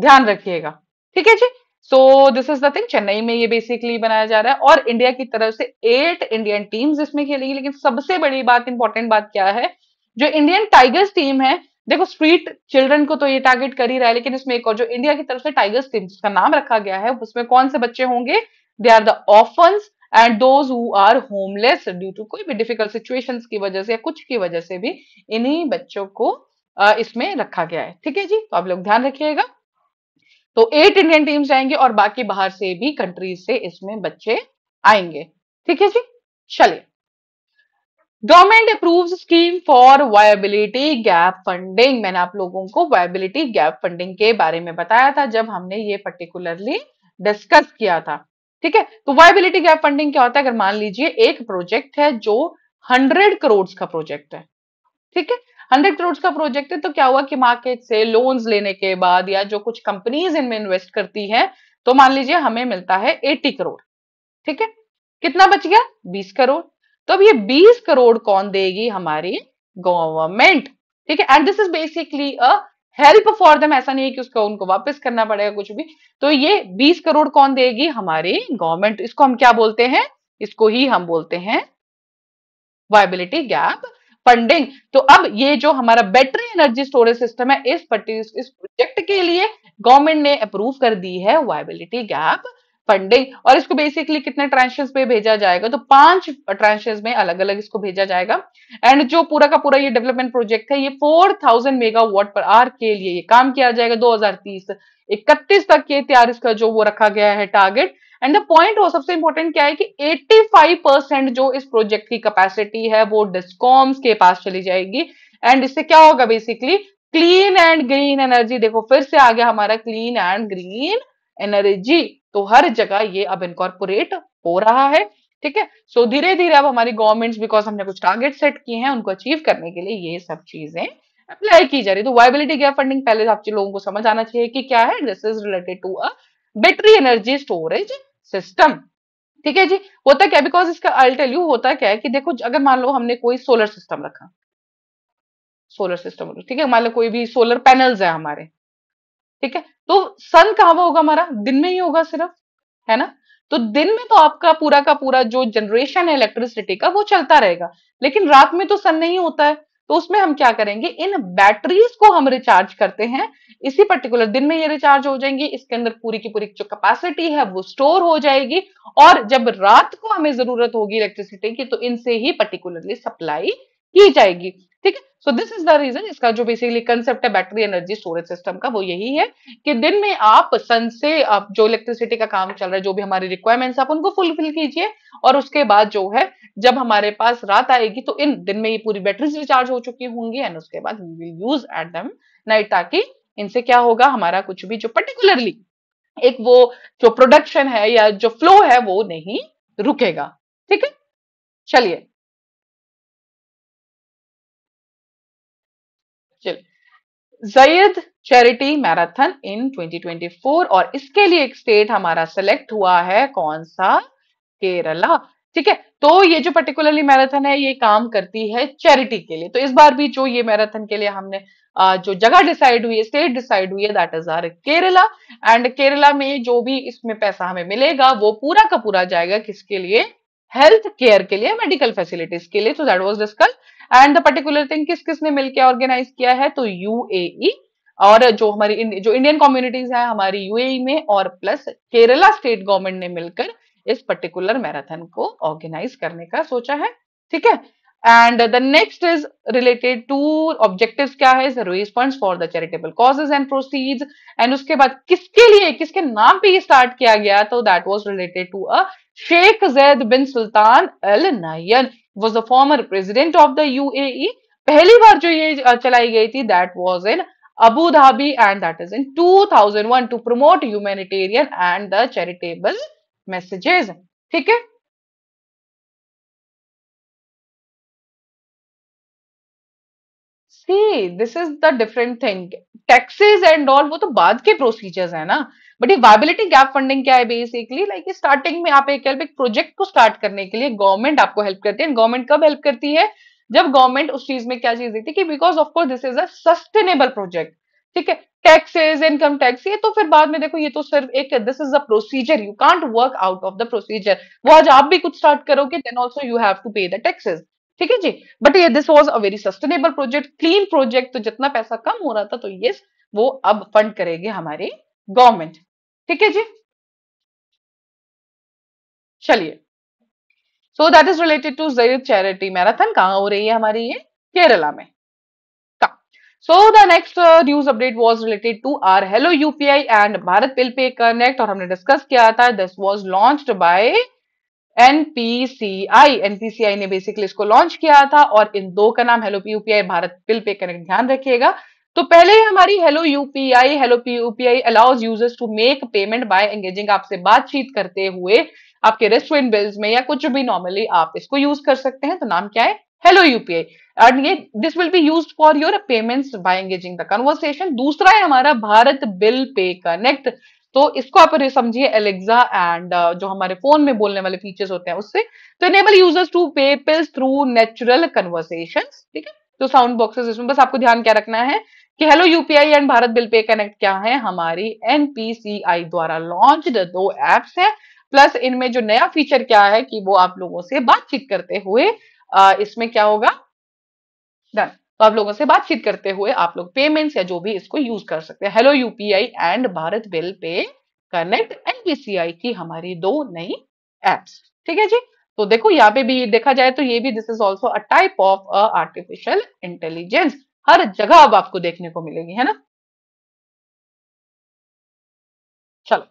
ध्यान रखिएगा ठीक है जी so this is the thing Chennai में ये बेसिकली बनाया जा रहा है और इंडिया की तरफ से एट इंडियन टीम्स इसमें खेलेगी लेकिन सबसे बड़ी बात इंपॉर्टेंट बात क्या है जो इंडियन टाइगर्स टीम है देखो स्ट्रीट चिल्ड्रन को तो ये टारगेट कर ही रहा है लेकिन इसमें एक और जो इंडिया की तरफ से टाइगर्स टीम जिसका नाम रखा गया है उसमें कौन से बच्चे होंगे they are the orphans and those who are homeless due to कोई भी डिफिकल्ट सिचुएशन की वजह से या कुछ की वजह से भी इन्हीं बच्चों को इसमें रखा गया है ठीक है जी तो आप लोग ध्यान रखिएगा तो एट इंडियन टीम्स आएंगे और बाकी बाहर से भी कंट्रीज से इसमें बच्चे आएंगे ठीक है जी चलिए government approve scheme for viability gap funding मैंने आप लोगों को वायबिलिटी गैप फंडिंग के बारे में बताया था जब हमने ये पर्टिकुलरली डिस्कस किया था ठीक है तो वायबिलिटी गैप फंडिंग क्या होता है अगर मान लीजिए एक प्रोजेक्ट है जो हंड्रेड करोड़ का प्रोजेक्ट है ठीक है हंड्रेड करोड़ का प्रोजेक्ट है तो क्या हुआ कि मार्केट से लोन्स लेने के बाद या जो कुछ कंपनीज इनमें इन्वेस्ट करती है तो मान लीजिए हमें मिलता है एटी करोड़ ठीक है कितना बच गया बीस करोड़ तो अब ये बीस करोड़ कौन देगी हमारी गवर्नमेंट ठीक है and this is basically a help for them ऐसा नहीं है कि उसको उनको वापस करना पड़ेगा कुछ भी तो ये बीस करोड़ कौन देगी हमारी गवर्नमेंट इसको हम क्या बोलते हैं इसको ही हम बोलते हैं वायबिलिटी गैप फंडिंग तो अब ये जो हमारा बैटरी एनर्जी स्टोरेज सिस्टम है इस इस प्रोजेक्ट के लिए गवर्नमेंट ने अप्रूव कर दी है वायबिलिटी गैप फंडिंग और इसको बेसिकली कितने ट्रांशेस पे भेजा जाएगा तो पांच ट्रांशेस में अलग अलग इसको भेजा जाएगा एंड जो पूरा का पूरा ये डेवलपमेंट प्रोजेक्ट है ये 4000 मेगावाट पर आर के लिए ये काम किया जाएगा 2030 इकतीस तक ये तैयार इसका जो वो रखा गया है टारगेट एंड द पॉइंट वो सबसे इंपॉर्टेंट क्या है कि 85 परसेंट जो इस प्रोजेक्ट की कैपेसिटी है वो डिस्कॉम्स के पास चली जाएगी एंड इससे क्या होगा basically clean and green energy देखो फिर से आ गया हमारा क्लीन एंड ग्रीन एनर्जी तो हर जगह ये अब इनकॉर्पोरेट हो रहा है ठीक है सो धीरे धीरे अब हमारी गवर्नमेंट्स बिकॉज हमने कुछ टारगेट सेट किए हैं उनको अचीव करने के लिए ये सब चीजें अप्लाई की जा रही तो वाइबिलिटी गैप फंडिंग पहले आप लोगों को समझ आना चाहिए कि क्या है this is related to a battery energy storage system ठीक है जी होता क्या बिकॉज इसका अल्टेल यू होता क्या है कि देखो अगर मान लो हमने कोई सोलर सिस्टम रखा सोलर सिस्टम ठीक है मान लो कोई भी सोलर पैनल्स है हमारे ठीक है तो सन कहां होगा हमारा दिन में ही होगा सिर्फ है ना तो दिन में तो आपका पूरा का पूरा जो जनरेशन है इलेक्ट्रिसिटी का वो चलता रहेगा लेकिन रात में तो सन नहीं होता है तो उसमें हम क्या करेंगे इन बैटरीज को हम रिचार्ज करते हैं इसी पर्टिकुलर दिन में ये रिचार्ज हो जाएंगी इसके अंदर पूरी की पूरी जो कैपेसिटी है वो स्टोर हो जाएगी और जब रात को हमें जरूरत होगी इलेक्ट्रिसिटी की तो इनसे ही पर्टिकुलरली सप्लाई की जाएगी ठीक है so this is the reason इसका जो बेसिकली कंसेप्ट है बैटरी एनर्जी स्टोरेज सिस्टम का वो यही है कि दिन में आप सन से आप जो इलेक्ट्रिसिटी का काम चल रहा है जो भी हमारी रिक्वायरमेंट्स आप उनको फुलफिल कीजिए और उसके बाद जो है जब हमारे पास रात आएगी तो इन दिन में ये पूरी बैटरीज रिचार्ज हो चुकी होंगी एंड उसके बाद we will use at the night ताकि इनसे क्या होगा हमारा कुछ भी जो पर्टिकुलरली एक वो जो प्रोडक्शन है या जो फ्लो है वो नहीं रुकेगा ठीक है चलिए चलो जयद चैरिटी मैराथन इन 2024 और इसके लिए एक स्टेट हमारा सेलेक्ट हुआ है कौन सा केरला ठीक है तो ये जो पर्टिकुलरली मैराथन है ये काम करती है चैरिटी के लिए तो इस बार भी जो ये मैराथन के लिए हमने जो जगह डिसाइड हुई है स्टेट डिसाइड हुई है that is our Kerala and Kerala में जो भी इसमें पैसा हमें मिलेगा वो पूरा का पूरा जाएगा किसके लिए हेल्थ केयर के लिए मेडिकल फैसिलिटीज के लिए तो that was discussed and the particular thing किस किस ने मिलकर ऑर्गेनाइज किया है तो यूएई e। और जो हमारी जो इंडियन कम्युनिटीज है हमारी यूएई e में और प्लस केरला स्टेट गवर्नमेंट ने मिलकर इस पर्टिकुलर मैराथन को ऑर्गेनाइज करने का सोचा है ठीक है and the next is related to objective क्या है raise funds for the charitable causes and proceeds and उसके बाद किसके लिए किसके नाम पे ये स्टार्ट किया गया तो that was related to a Sheikh Zayed bin Sultan Al Nahyan was the former president of the UAE. पहली बार जो ये चलाई गई थी that was in Abu Dhabi and that is in 2001 to promote humanitarian and the charitable messages. ठीक है See, this is the different thing. Taxes and all वो तो बाद के procedures है ना बट ये वायबिलिटी गैप फंडिंग क्या है बेसिकली लाइक स्टार्टिंग में आप एक हेल्प एक प्रोजेक्ट को स्टार्ट करने के लिए गवर्नमेंट आपको हेल्प करती है गवर्नमेंट कब हेल्प करती है जब गवर्नमेंट उस चीज में क्या चीज देती है कि because of course this is a sustainable project ठीक है टैक्सेस इनकम टैक्स ये तो फिर बाद में देखो ये तो सिर्फ एक this is a procedure you can't work out of the procedure वो आज आप भी कुछ स्टार्ट करोगे then also you have to pay the taxes ठीक है जी बट ये this was a very sustainable project clean project तो जितना पैसा कम हो रहा था तो ये वो अब फंड करेगी हमारी गवर्नमेंट ठीक है जी चलिए so that is related to Zayed charity marathon कहां हो रही है हमारी ये केरला में so the next news update was related to our hello UPI and Bharat bill pay connect और हमने डिस्कस किया था this was launch by NPCI NPCI ने बेसिकली इसको लॉन्च किया था और इन दो का नाम hello UPI Bharat bill pay connect ध्यान रखिएगा तो पहले हमारी hello UPI hello UPI allows users to make payment by engaging आपसे बातचीत करते हुए आपके रेस्टोरेंट बिल्स में या कुछ भी नॉर्मली आप इसको यूज कर सकते हैं तो नाम क्या है हेलो यूपीआई एंड ये this will be use for your payments by engaging the conversation दूसरा है हमारा भारत बिल पे कनेक्ट तो इसको आप समझिए एलेक्सा एंड uh, जो हमारे फोन में बोलने वाले फीचर्स होते हैं उससे तो enable users to pay bills through natural conversation ठीक है तो साउंड बॉक्सेस इसमें बस आपको ध्यान क्या रखना है कि hello UPI and Bharat bill pay connect क्या है हमारी एनपीसीआई द्वारा लॉन्च दो एप्स है प्लस इनमें जो नया फीचर क्या है कि वो आप लोगों से बातचीत करते हुए इसमें क्या होगा डन तो आप लोगों से बातचीत करते हुए आप लोग पेमेंट्स या जो भी इसको यूज कर सकते हैं hello UPI and Bharat bill pay connect NPCI की हमारी दो नई एप्स ठीक है जी तो देखो यहाँ पे भी देखा जाए तो ये भी this is also a type of artificial intelligence हर जगह अब आपको देखने को मिलेगी है ना चलो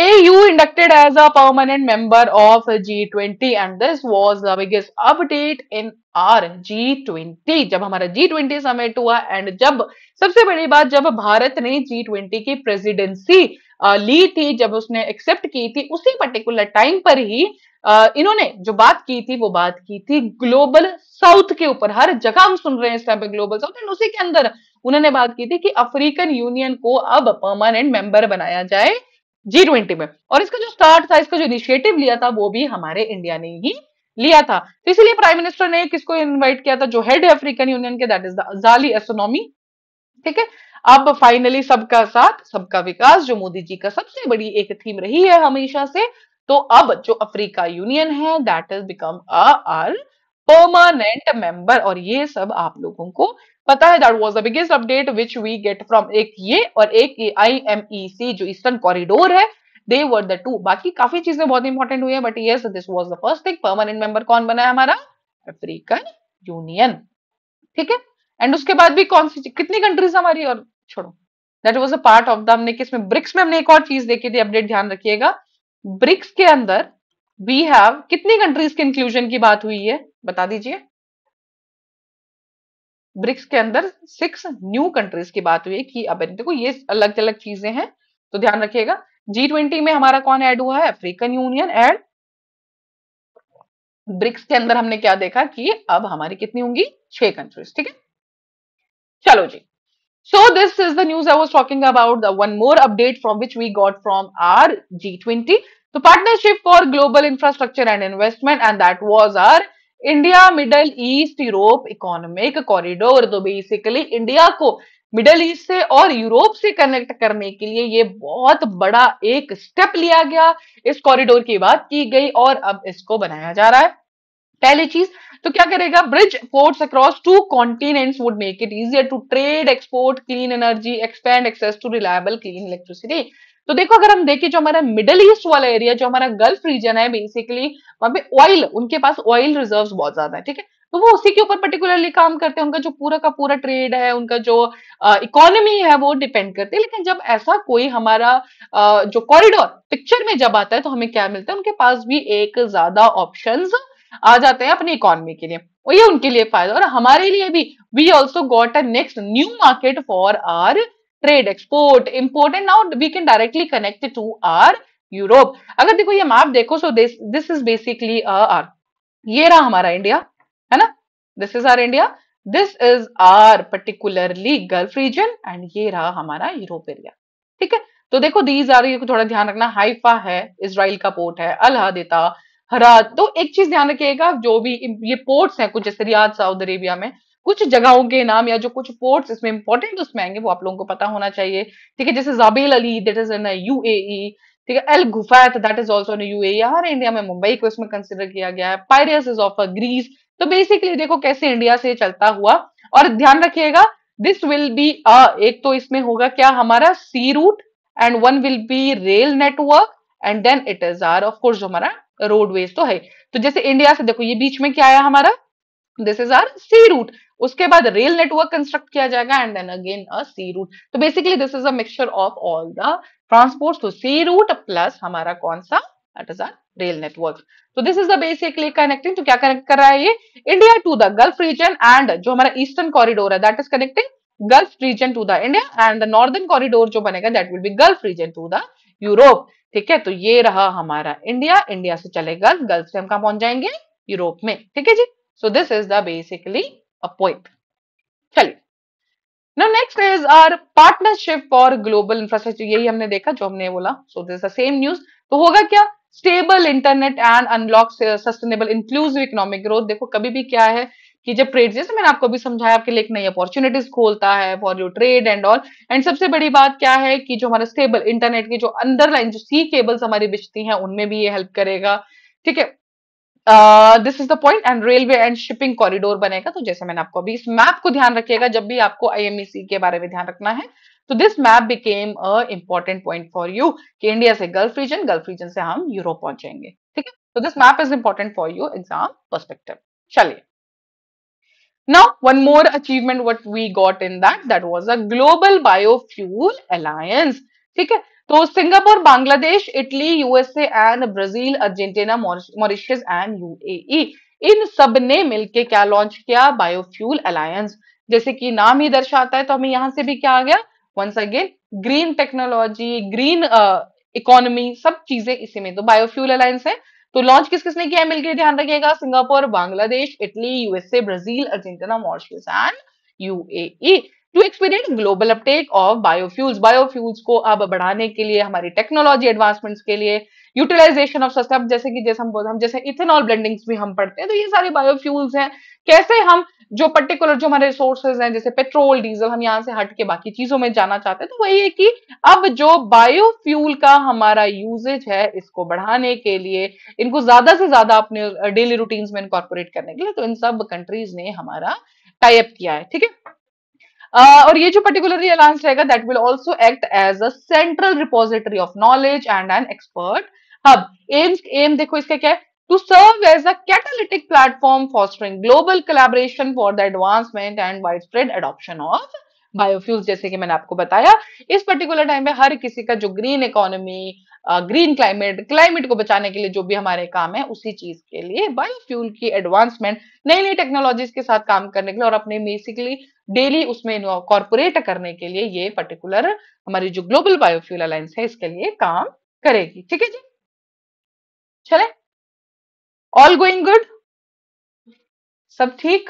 A U inducted as a permanent member of G twenty and this was the biggest update in our G twenty जब हमारा जी ट्वेंटी समिट हुआ एंड जब सबसे बड़ी बात जब भारत ने जी ट्वेंटी की प्रेसिडेंसी ली थी जब उसने एक्सेप्ट की थी उसी पर्टिकुलर टाइम पर ही इन्होंने जो बात की थी वो बात की थी ग्लोबल साउथ के ऊपर हर जगह हम सुन रहे हैं इस टाइम पे ग्लोबल साउथ एंड उसी के अंदर उन्होंने बात की थी कि अफ्रीकन यूनियन को अब परमानेंट मेंबर बनाया जाए जी ट्वेंटी में और इसका जो स्टार्ट था इसका जो इनिशिएटिव लिया था वो भी हमारे इंडिया ने ही लिया था तो इसीलिए प्राइम मिनिस्टर ने किसको इनवाइट किया था जो हेड है अफ्रीकन यूनियन के दैट इज दाली एसोनॉमी ठीक है अब फाइनली सबका साथ सबका विकास जो मोदी जी का सबसे बड़ी एक थीम रही है हमेशा से तो अब जो अफ्रीका यूनियन है that is become a our permanent member और ये सब आप लोगों को पता है that was the biggest update which we get from एक ये और एक ये आई एम ई सी जो ईस्टर्न कॉरिडोर है दे वर द टू बाकी काफी चीजें बहुत इंपॉर्टेंट हुई है but yes this was the first thing permanent member कौन बना है हमारा अफ्रीकन यूनियन ठीक है एंड उसके बाद भी कौन सी कितनी कंट्रीज हमारी और छोड़ो that was a part of the हमने किसमें ब्रिक्स में हमने एक और चीज देखी थी अपडेट ध्यान रखिएगा ब्रिक्स के अंदर वी हैव कितनी कंट्रीज के इंक्लूजन की बात हुई है बता दीजिए ब्रिक्स के अंदर सिक्स न्यू कंट्रीज की बात हुई है कि अब देखो ये अलग अलग चीजें हैं तो ध्यान रखिएगा जी ट्वेंटी में हमारा कौन ऐड हुआ है अफ्रीकन यूनियन एड ब्रिक्स के अंदर हमने क्या देखा कि अब हमारी कितनी होंगी छह कंट्रीज ठीक है चलो जी So this is the news I was talking about. The one more update from which we got from our G20. The partnership for global infrastructure and investment and that was our India Middle East Europe Economic Corridor. तो basically India को Middle East से और Europe से connect करने के लिए ये बहुत बड़ा एक स्टेप लिया गया इस कॉरिडोर की बात की गई और अब इसको बनाया जा रहा है पहली चीज तो क्या करेगा bridge ports across two continents would make it easier to trade export clean energy expand access to reliable clean electricity तो देखो अगर हम देखें जो हमारा मिडल ईस्ट वाला एरिया जो हमारा गल्फ रीजन है बेसिकली वहां पे ऑयल उनके पास ऑयल रिजर्व बहुत ज्यादा है ठीक है तो वो उसी के ऊपर पर्टिकुलरली काम करते हैं उनका जो पूरा का पूरा ट्रेड है उनका जो इकोनॉमी है वो डिपेंड करती है लेकिन जब ऐसा कोई हमारा आ, जो कॉरिडोर पिक्चर में जब आता है तो हमें क्या मिलता है उनके पास भी एक ज्यादा ऑप्शंस आ जाते हैं अपनी इकोनॉमी के लिए और ये उनके लिए फायदा और हमारे लिए भी we also got a next new market for our trade export important and now we can directly connect to our Europe अगर देखो ये मैप देखो so this is basically our ये रहा हमारा इंडिया है ना this is our India this is our particularly gulf region and ये रहा हमारा यूरोप एरिया ठीक है तो देखो दीज आर ये थोड़ा ध्यान रखना हाइफा है इसराइल का पोर्ट है अलहदिता हरा तो एक चीज ध्यान रखिएगा जो भी ये पोर्ट्स हैं कुछ जैसे रियाद साउद अरेबिया में कुछ जगहों के नाम या जो कुछ पोर्ट्स इसमें इंपॉर्टेंट उसमें आएंगे वो आप लोगों को पता होना चाहिए ठीक है जैसे Jebel Ali that is in U ठीक है El Ghuwaifat that is also in U हर इंडिया में मुंबई को इसमें कंसिडर किया गया है पायरियस इज ऑफ ग्रीस तो बेसिकली देखो कैसे इंडिया से चलता हुआ और ध्यान रखिएगा दिस विल बी एक तो इसमें होगा क्या हमारा sea route and one will be rail network and then it is our of course जो हमारा रोडवेज तो है तो जैसे इंडिया से देखो ये बीच में क्या आया हमारा this is our sea route उसके बाद रेल नेटवर्क कंस्ट्रक्ट किया जाएगा and then again a sea route तो basically this is a mixture of all the transport तो सी रूट प्लस हमारा कौन सा at is our rail network तो this is the basically connecting तो क्या कनेक्ट कर रहा है ये India to the gulf region and जो हमारा ईस्टर्न कॉरिडोर है that is connecting gulf region to the India and the northern corridor जो बनेगा that will be gulf region to the Europe ठीक है तो ये रहा हमारा इंडिया इंडिया से चले गल्फ गल्फ से हम कहा पहुंच जाएंगे यूरोप में ठीक है जी so this is the basically a चलिए no next is our partnership for global infrastructure यही हमने देखा जो हमने बोला so this the same news तो होगा क्या stable internet and unlock sustainable inclusive economic growth देखो कभी भी क्या है कि जब ट्रेड जैसे मैंने आपको अभी समझाया आपके लिए नई अपॉर्चुनिटीज खोलता है for your trade and all and सबसे बड़ी बात क्या है कि जो हमारा स्टेबल इंटरनेट की जो अंडरलाइन जो सी केबल्स हमारी बिछती हैं उनमें भी ये हेल्प करेगा ठीक है this is the point and railway and shipping corridor बनेगा तो जैसे मैंने आपको अभी इस मैप को ध्यान रखिएगा जब भी आपको आईएमईसी e के बारे में ध्यान रखना है तो this map became a important point for you कि इंडिया से गल्फ रीजन गल्फ रीजन से हम यूरोप पहुंचेंगे ठीक है तो this map is important for you exam perspective चलिए Now, one more achievement what we got in that, that was a global biofuel alliance. ठीक है तो Singapore Bangladesh Italy USA and Brazil Argentina Mauritius and UAE e, इन सब ने मिलके क्या launch किया बायोफ्यूल अलायंस जैसे कि नाम ही दर्शाता है तो हमें यहां से भी क्या आ गया once again green technology green economy सब चीजें इसी में तो बायोफ्यूल अलायंस है तो लॉन्च किस किसने किया मिलकर ध्यान रखिएगा Singapore Bangladesh Italy USA Brazil Argentina Mauritius and UAE to experience global uptake of biofuels biofuels को अब बढ़ाने के लिए हमारी टेक्नोलॉजी एडवांसमेंट्स के लिए यूटिलाइजेशन ऑफ सस्टेप जैसे कि जैसे हम हम जैसे इथेनॉल ब्लेंडिंग्स भी हम पढ़ते हैं तो ये सारे बायोफ्यूल्स हैं कैसे हम जो पर्टिकुलर जो हमारे रिसोर्सेज हैं जैसे पेट्रोल डीजल हम यहाँ से हट के बाकी चीजों में जाना चाहते हैं तो वही है कि अब जो बायोफ्यूल का हमारा यूजेज है इसको बढ़ाने के लिए इनको ज्यादा से ज्यादा अपने डेली रूटीन में इनकॉर्पोरेट करने के लिए तो इन सब कंट्रीज ने हमारा टाइप किया है ठीक है Uh, और ये जो पर्टिकुलरली अलायंस रहेगा that will also act as a central repository of knowledge and an expert hub aims aim देखो इसका क्या है to serve as a catalytic platform fostering global collaboration for the advancement and wide spread adoption of biofuels जैसे कि मैंने आपको बताया इस पर्टिकुलर टाइम में हर किसी का जो green economy green climate climate को बचाने के लिए जो भी हमारे काम है उसी चीज के लिए बायोफ्यूल की एडवांसमेंट नई नई टेक्नोलॉजीज के साथ काम करने के लिए और अपने बेसिकली डेली उसमें कॉर्पोरेट करने के लिए ये पर्टिकुलर हमारी जो ग्लोबल बायोफ्यूल अलायंस है इसके लिए काम करेगी ठीक है जी चले ऑल गोइंग गुड सब ठीक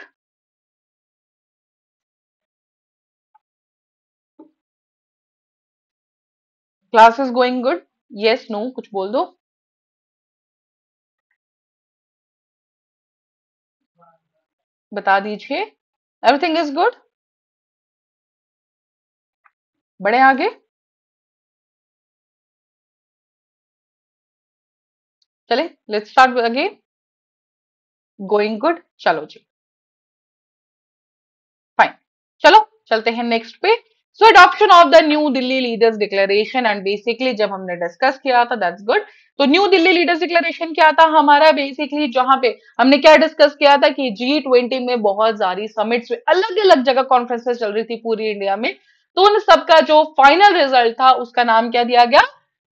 class is going good yes no कुछ बोल दो बता दीजिए एवरीथिंग इज गुड बड़े आगे चले let's start again going good चलो जी फाइन चलो चलते हैं नेक्स्ट पे so adoption of the new Delhi leaders declaration and basically जब हमने डिस्कस किया था दैट्स गुड तो न्यू दिल्ली लीडर्स डिक्लेरेशन क्या था हमारा बेसिकली जहां पे हमने क्या डिस्कस किया था कि जी ट्वेंटी में बहुत सारी समिट्स में अलग अलग जगह कॉन्फ्रेंसेस चल रही थी पूरी इंडिया में तो उन सबका जो फाइनल रिजल्ट था उसका नाम क्या दिया गया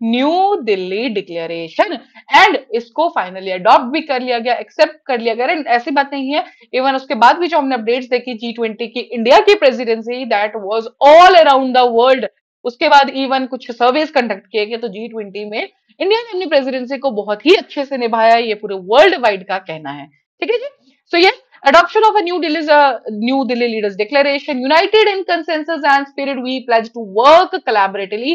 न्यू दिल्ली डिक्लेरेशन एंड इसको फाइनली अडॉप्ट भी कर लिया गया एक्सेप्ट कर लिया गया ऐसी बात नहीं है इवन उसके बाद भी जो हमने अपडेट्स देखी जी ट्वेंटी की इंडिया की presidency that was all around the world उसके बाद इवन कुछ सर्वेस कंडक्ट किए गए तो जी ट्वेंटी में इंडिया ने अपनी प्रेसिडेंसी को बहुत ही अच्छे से निभाया ये पूरे वर्ल्ड वाइड का कहना है ठीक है जी सो ये adoption of a new Delhi's uh, new Delhi leaders declaration united in consensus and spirit we pledge to work collaboratively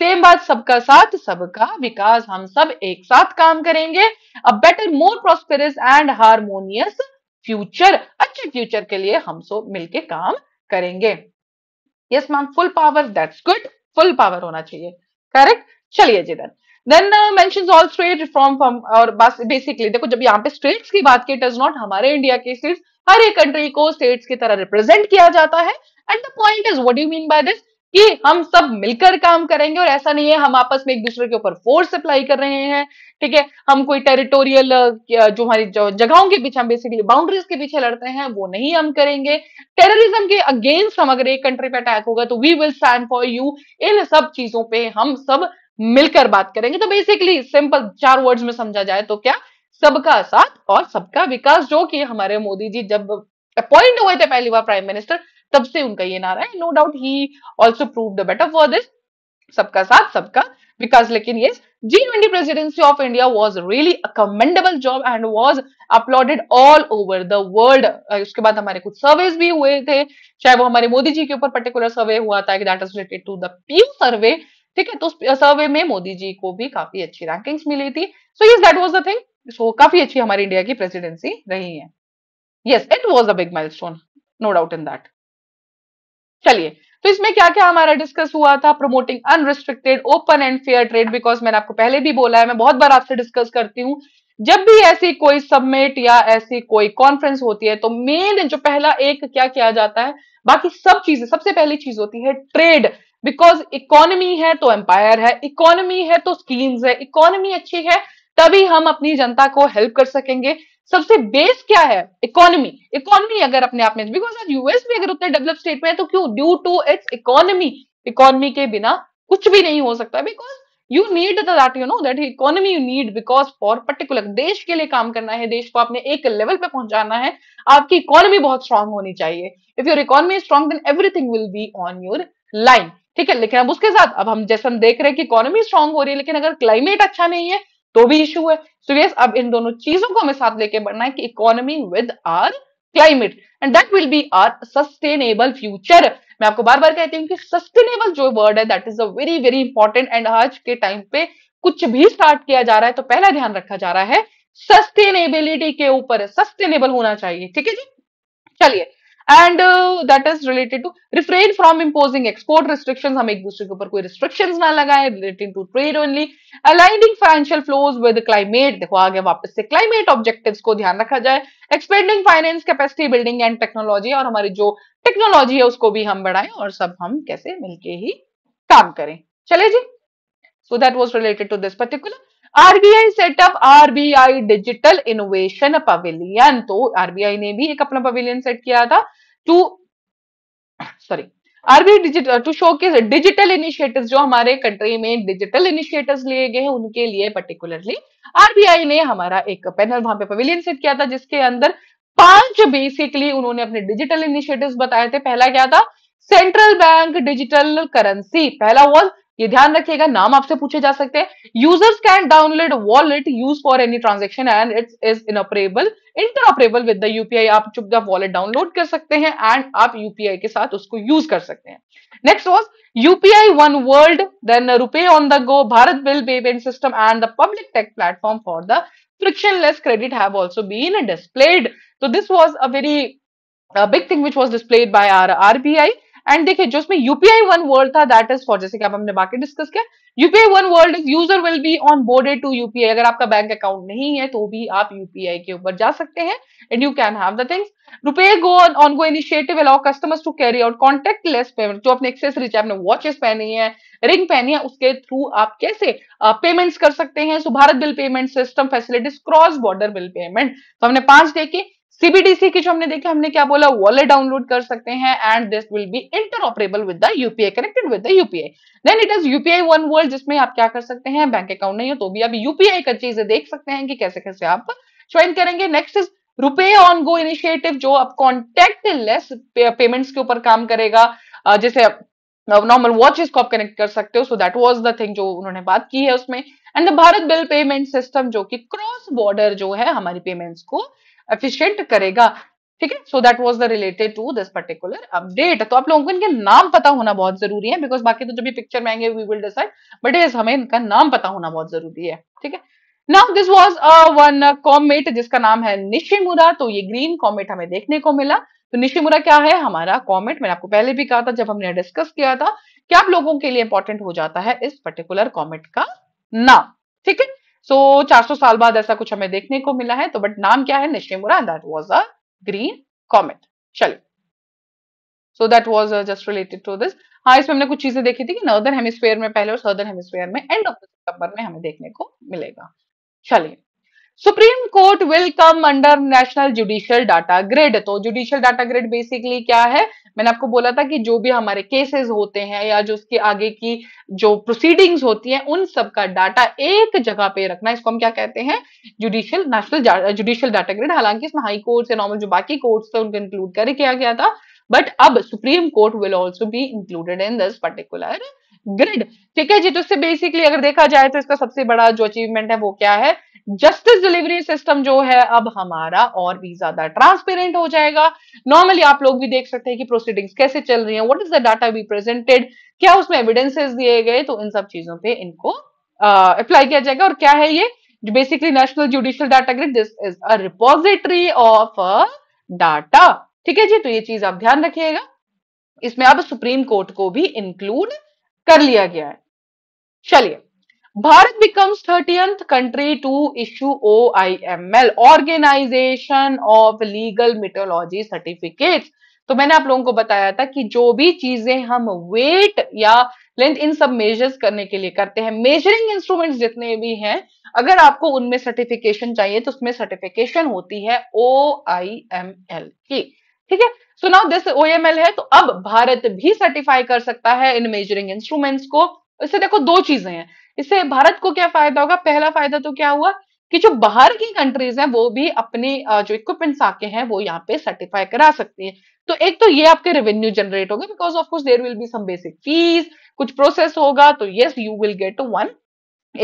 सेम बात सबका साथ सबका विकास हम सब एक साथ काम करेंगे a better more prosperous and harmonious future अच्छे फ्यूचर के लिए हम सब मिलके काम करेंगे yes ma'am full power that's good full power होना चाहिए करेक्ट चलिए जी then then mention all straight reform और बेसिकली देखो जब यहाँ पे स्टेट्स की बात की डज नॉट हमारे इंडिया के स्टेट्स हर एक कंट्री को स्टेट्स की तरह रिप्रेजेंट किया जाता है and the point is what you mean by this कि हम सब मिलकर काम करेंगे और ऐसा नहीं है हम आपस में एक दूसरे के ऊपर फोर्स अप्लाई कर रहे हैं ठीक है हम कोई टेरिटोरियल जो हमारी जगहों के पीछे हम बेसिकली बाउंड्रीज के पीछे लड़ते हैं वो नहीं हम करेंगे टेररिज्म के अगेंस्ट हम अगर एक कंट्री पे अटैक होगा तो we will stand for you इन सब चीजों पे हम सब मिलकर बात करेंगे तो बेसिकली सिंपल चार वर्ड्स में समझा जाए तो क्या सबका साथ और सबका विकास जो कि हमारे मोदी जी जब अपॉइंट हुए थे पहली बार प्राइम मिनिस्टर तब से उनका ये नारा है नो डाउट ही also prove the better for this सबका साथ सबका विकास लेकिन ये G twenty presidency of India was really a commendable job and was applauded all over the world उसके बाद हमारे कुछ सर्वेज भी हुए थे चाहे वो हमारे मोदी जी के ऊपर पर्टिकुलर सर्वे हुआ था that is related to the survey ठीक है तो सर्वे uh, में मोदी जी को भी काफी अच्छी रैंकिंग्स मिली थी so yes that was the thing so काफी अच्छी हमारी इंडिया की प्रेसिडेंसी रही है yes it was a big milestone no doubt in that चलिए तो इसमें क्या क्या हमारा डिस्कस हुआ था promoting unrestricted open and fair trade because मैंने आपको पहले भी बोला है मैं बहुत बार आपसे डिस्कस करती हूँ जब भी ऐसी कोई सबमिट या ऐसी कोई कॉन्फ्रेंस होती है तो मेन जो पहला एक क्या किया जाता है बाकी सब चीजें सबसे पहली चीज होती है ट्रेड बिकॉज इकोनॉमी है तो एम्पायर है इकोनॉमी है तो स्कीम्स है इकोनॉमी अच्छी है तभी हम अपनी जनता को हेल्प कर सकेंगे सबसे बेस क्या है इकोनॉमी इकोनॉमी अगर अपने आप में बिकॉज आज यूएस भी अगर उतने डेवलप स्टेट में है तो क्यों due to its economy economy के बिना कुछ भी नहीं हो सकता because you need that you know that economy you need because for particular देश के लिए काम करना है देश को आपने एक लेवल पे पहुंचाना है आपकी इकोनॉमी बहुत स्ट्रांग होनी चाहिए if your economy strong then everything will be on your line ठीक है लेकिन अब उसके साथ अब हम जैसे हम देख रहे हैं कि इकोनॉमी स्ट्रांग हो रही है लेकिन अगर क्लाइमेट अच्छा नहीं है तो भी इश्यू है सो so यस yes, अब इन दोनों चीजों को हमें साथ लेके बढ़ना है कि economy with our climate and that will be our sustainable future मैं आपको बार बार कहती हूँ कि सस्टेनेबल जो वर्ड है that is a very very important and आज के टाइम पे कुछ भी स्टार्ट किया जा रहा है तो पहला ध्यान रखा जा रहा है सस्टेनेबिलिटी के ऊपर सस्टेनेबल होना चाहिए ठीक है जी चलिए and that is related to refrain from imposing export restriction हम एक दूसरे के ऊपर कोई रिस्ट्रिक्शन ना लगाए related to trade only aligning financial flows with climate देखो आगे वापस से क्लाइमेट ऑब्जेक्टिव को ध्यान रखा जाए expanding finance capacity building and technology और हमारी जो टेक्नोलॉजी है उसको भी हम बढ़ाएं और सब हम कैसे मिलके ही काम करें चले जी so that was related to this particular RBI setup RBI digital innovation pavilion तो आरबीआई ने भी एक अपना पवेलियन सेट किया था to sorry RB digital to show के डिजिटल इनिशिएटिव जो हमारे कंट्री में डिजिटल इनिशिएटिव लिए गए हैं उनके लिए पर्टिकुलरली आरबीआई ने हमारा एक पैनल वहां पे पवेलियन सेट किया था जिसके अंदर पांच बेसिकली उन्होंने अपने डिजिटल इनिशिएटिव्स बताए थे पहला क्या था सेंट्रल बैंक डिजिटल करेंसी पहला वॉज ये ध्यान रखिएगा नाम आपसे पूछे जा सकते हैं users can download wallet use for any transaction and it's is inoperable interoperable with the UPI आप चुपचाप वॉलेट डाउनलोड कर सकते हैं एंड आप यूपीआई के साथ उसको यूज कर सकते हैं next was UPI one world then RuPay on the go Bharat bill payment system and the public tech platform for the frictionless credit have also been displayed. So this was a very a big thing which was displayed by our RBI and देखिए जो उसमें UPI one world था that is for जैसे कि आप हमने बाकी discuss किया UPI one world user will be onboarded to UPI अगर आपका बैंक अकाउंट नहीं है तो भी आप यूपीआई के ऊपर जा सकते हैं and you can have the things RuPay go on go initiative allow customers to carry out contactless payment जो अपने एक्सेसरीज आपने वॉचेस पहनी है रिंग पहनी है उसके थ्रू आप कैसे पेमेंट्स कर सकते हैं so Bharat bill payment system facilities cross border bill payment तो हमने पांच देखे सीबीडीसी की जो हमने देखा हमने क्या बोला वॉलेट डाउनलोड कर सकते हैं and this will be interoperable with the UPI connected with the UPI then it is UPI one world जिसमें आप क्या कर सकते हैं बैंक अकाउंट नहीं हो तो भी आप यूपीआई का चीजें देख सकते हैं कि कैसे कैसे आप ज्वाइन करेंगे next is RuPay on go initiative जो अब कॉन्टेक्ट लेस पेमेंट्स के ऊपर काम करेगा जैसे नॉर्मल वॉचेस को आप कनेक्ट कर सकते हो so that was the thing जो उन्होंने बात की है उसमें and the Bharat bill payment system जो कि क्रॉस बॉर्डर जो है हमारी पेमेंट्स को एफिशियंट करेगा ठीक है so that was the related to this particular update तो आप लोगों को इनके नाम पता होना बहुत जरूरी है बिकॉज बाकी तो जो भी पिक्चर में आएंगे we will decide but is हमें इनका नाम पता होना बहुत जरूरी है ठीक है now this was a one comet जिसका नाम है निशिमुरा तो ये ग्रीन कॉमेट हमें देखने को मिला तो निशिमुरा क्या है हमारा कॉमेट मैंने आपको पहले भी कहा था जब हमने डिस्कस किया था कि आप लोगों के लिए इंपॉर्टेंट हो जाता है इस पर्टिकुलर कॉमेट का नाम ठीक है सो so, 400 साल बाद ऐसा कुछ हमें देखने को मिला है तो बट नाम क्या है Nishimura that was a green comet चलिए so that was just related to this हाँ इसमें हमने कुछ चीजें देखी थी कि नॉर्दर्न हेमिस्फेयर में पहले और सदर्न हेमिस्फेयर में एंड ऑफ दिसंबर में हमें देखने को मिलेगा चलिए supreme court will come under national judicial data grid तो जुडिशियल डाटा ग्रिड बेसिकली क्या है मैंने आपको बोला था कि जो भी हमारे केसेस होते हैं या जो उसके आगे की जो प्रोसीडिंग्स होती हैं उन सब का डाटा एक जगह पे रखना इसको हम क्या कहते हैं judicial national judicial data grid हालांकि इसमें हाई कोर्ट से नॉर्मल जो बाकी कोर्ट्स थे उनको इंक्लूड कर किया गया था बट अब supreme court will also be included in this particular grid ठीक है जी तो इससे बेसिकली अगर देखा जाए तो इसका सबसे बड़ा जो अचीवमेंट है वो क्या है जस्टिस डिलीवरी सिस्टम जो है अब हमारा और भी ज्यादा ट्रांसपेरेंट हो जाएगा नॉर्मली आप लोग भी देख सकते हैं कि प्रोसीडिंग्स कैसे चल रही हैं what is the data be presented क्या उसमें एविडेंसेस दिए गए तो इन सब चीजों पे इनको अप्लाई किया जाएगा और क्या है ये basically national judicial data grid this is a repository of data ठीक है जी तो ये चीज आप ध्यान रखिएगा इसमें अब सुप्रीम कोर्ट को भी इंक्लूड कर लिया गया है चलिए Bharat becomes country to issue O I M L organisation of legal metrology certificate तो मैंने आप लोगों को बताया था कि जो भी चीजें हम वेट या लेंथ इन सब मेजर्स करने के लिए करते हैं मेजरिंग इंस्ट्रूमेंट्स जितने भी हैं अगर आपको उनमें सर्टिफिकेशन चाहिए तो उसमें सर्टिफिकेशन होती है ओ आई एम एल की ठीक है सुनाओ दिस ओ एम एल है तो अब भारत भी सर्टिफाई कर सकता है इन मेजरिंग इंस्ट्रूमेंट्स को इससे देखो दो चीजें हैं इससे भारत को क्या फायदा होगा पहला फायदा तो क्या हुआ कि जो बाहर की कंट्रीज हैं वो भी अपने जो इक्विपमेंट्स आके हैं वो यहाँ पे सर्टिफाई करा सकती हैं तो एक तो ये आपके रेवेन्यू जनरेट होगा because of course there will be some basic fees कुछ प्रोसेस होगा तो yes you will get one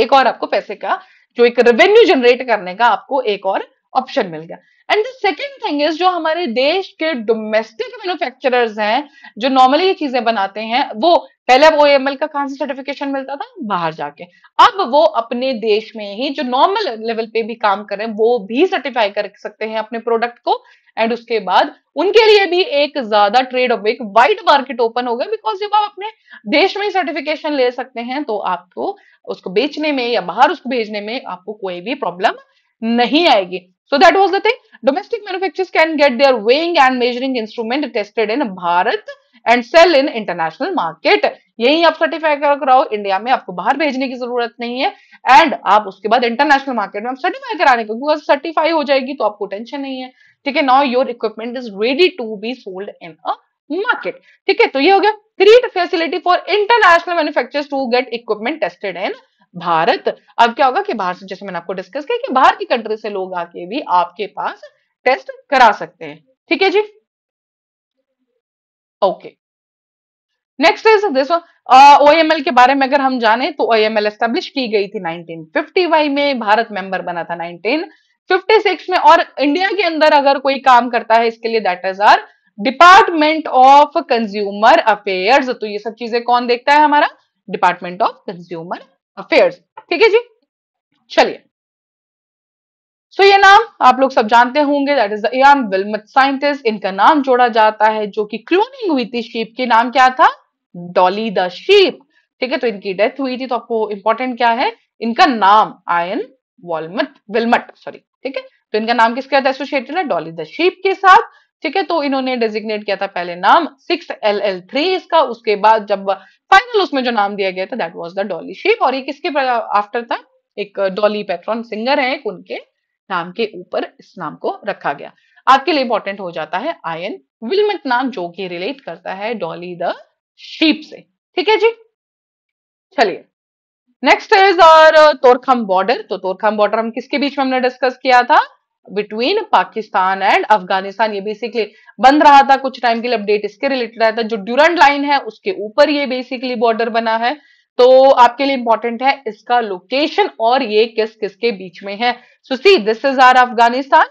एक और आपको पैसे का जो एक रेवेन्यू जनरेट करने का आपको एक और ऑप्शन मिल गया and the second thing is जो हमारे देश के डोमेस्टिक मैन्युफैक्चरर्स हैं जो नॉर्मली ये चीजें बनाते हैं वो पहले अब ओ का कहां से सर्टिफिकेशन मिलता था बाहर जाके अब वो अपने देश में ही जो नॉर्मल लेवल पे भी काम करें वो भी सर्टिफाई कर सकते हैं अपने प्रोडक्ट को एंड उसके बाद उनके लिए भी एक ज्यादा ट्रेड एक वाइड मार्केट ओपन हो गया बिकॉज जब आप अपने देश में ही सर्टिफिकेशन ले सकते हैं तो आपको उसको बेचने में या बाहर उसको भेजने में आपको कोई भी प्रॉब्लम नहीं आएगी so that was the thing domestic manufacture can get their weighing and measuring instrument tested in Bharat and sell in international market यही आप सर्टिफाई कराओ इंडिया में आपको बाहर भेजने की जरूरत नहीं है एंड आप उसके बाद इंटरनेशनल मार्केट में आप सर्टिफाई कराने क्योंकि सर्टिफाई हो जाएगी तो आपको टेंशन नहीं है ठीक है now your equipment is ready to be sold in a market ठीक है तो ये हो गया create facility for international manufacture to get equipment tested in Bharat अब क्या होगा कि बाहर से जैसे मैंने आपको डिस्कस किया कि बाहर की कंट्री से लोग आके भी आपके पास टेस्ट करा सकते हैं ठीक है जी okay next is this OML के बारे में अगर हम जाने तो ओएमएल एस्टेब्लिश की गई थी 1950 में भारत मेंबर बना था 1956 में और इंडिया के अंदर अगर कोई काम करता है इसके लिए that is our department of consumer affairs तो ये सब चीजें कौन देखता है हमारा डिपार्टमेंट ऑफ कंज्यूमर अफेयर्स ठीक है जी चलिए सो so, ये नाम आप लोग सब जानते होंगे that is M Wilmut scientist इनका नाम जोड़ा जाता है जो कि क्लोनिंग हुई थी शीप के नाम क्या था डॉली द शीप ठीक है तो इनकी डेथ हुई थी तो आपको इंपॉर्टेंट क्या है इनका नाम आयन वॉलमट विलमट सॉरी ठीक है तो इनका नाम किसके साथ एसोसिएटेड है डॉली द शीप के साथ ठीक है तो इन्होंने डेजिग्नेट किया था पहले नाम सिक्स एल एल थ्री इसका उसके बाद जब फाइनल उसमें जो नाम दिया गया था that was the Dolly sheep और ये किसके आफ्टर था एक डॉली पेट्रॉन सिंगर है एक उनके नाम के ऊपर इस नाम को रखा गया आपके लिए इंपॉर्टेंट हो जाता है आयन विलमेट नाम जो कि रिलेट करता है डॉली द शीप से ठीक है जी चलिए नेक्स्ट इज और तोरखम बॉर्डर तो तोरखम बॉर्डर हम किसके बीच में हमने डिस्कस किया था बिटवीन पाकिस्तान एंड अफगानिस्तान ये बेसिकली बंद रहा था कुछ टाइम के लिए अपडेट इसके रिलेटेड आया था जो ड्यूरेंट लाइन है उसके ऊपर ये बेसिकली बॉर्डर बना है तो आपके लिए इंपॉर्टेंट है इसका लोकेशन और ये किस किसके बीच में है so see this is our Afghanistan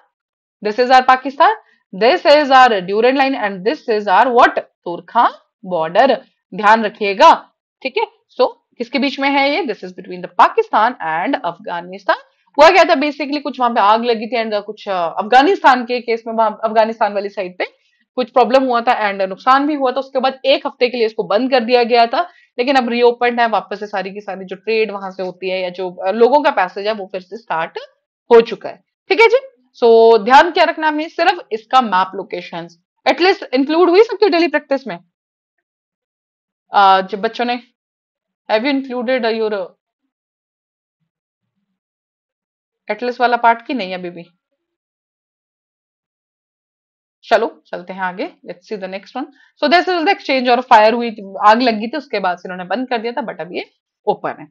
this is our Pakistan this is our Durand line and this is our what Torkham border ध्यान रखिएगा ठीक है सो किसके बीच में है ये this is between the Pakistan and Afghanistan हुआ क्या था बेसिकली कुछ वहां पे आग लगी थी एंड uh, कुछ uh, अफगानिस्तान के केस में वहां अफगानिस्तान वाली साइड पे कुछ प्रॉब्लम हुआ था एंड uh, नुकसान भी हुआ था उसके बाद एक हफ्ते के लिए इसको बंद कर दिया गया था लेकिन अब रीओपन है वापस से सारी की सारी जो ट्रेड वहां से होती है या जो लोगों का पैसेज है वो फिर से स्टार्ट हो चुका है ठीक है जी सो so, ध्यान क्या रखना हमें सिर्फ इसका मैप लोकेशन एटलीस्ट इंक्लूड हुई सबकी डेली प्रैक्टिस में uh, जब बच्चों ने have you included your atlas वाला पार्ट की नहीं अभी भी चलो चलते हैं आगे let's see the next one so this is the exchange और फायर हुई आग लगी थी उसके बाद से इन्होंने बंद कर दिया था बट अब ये ओपन है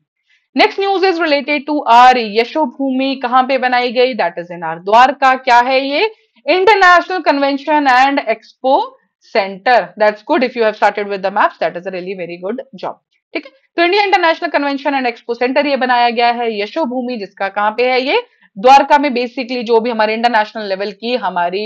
next news is related to our Yashobhoomi कहां पे बनाई गई that is in our Dwarka क्या है ये international convention and expo centre that's good if you have started with the maps that is a really very good job ठीक है तो India international convention and expo centre ये बनाया गया है यशो भूमि जिसका कहां पे है ये द्वारका में बेसिकली जो भी हमारे इंटरनेशनल लेवल की हमारी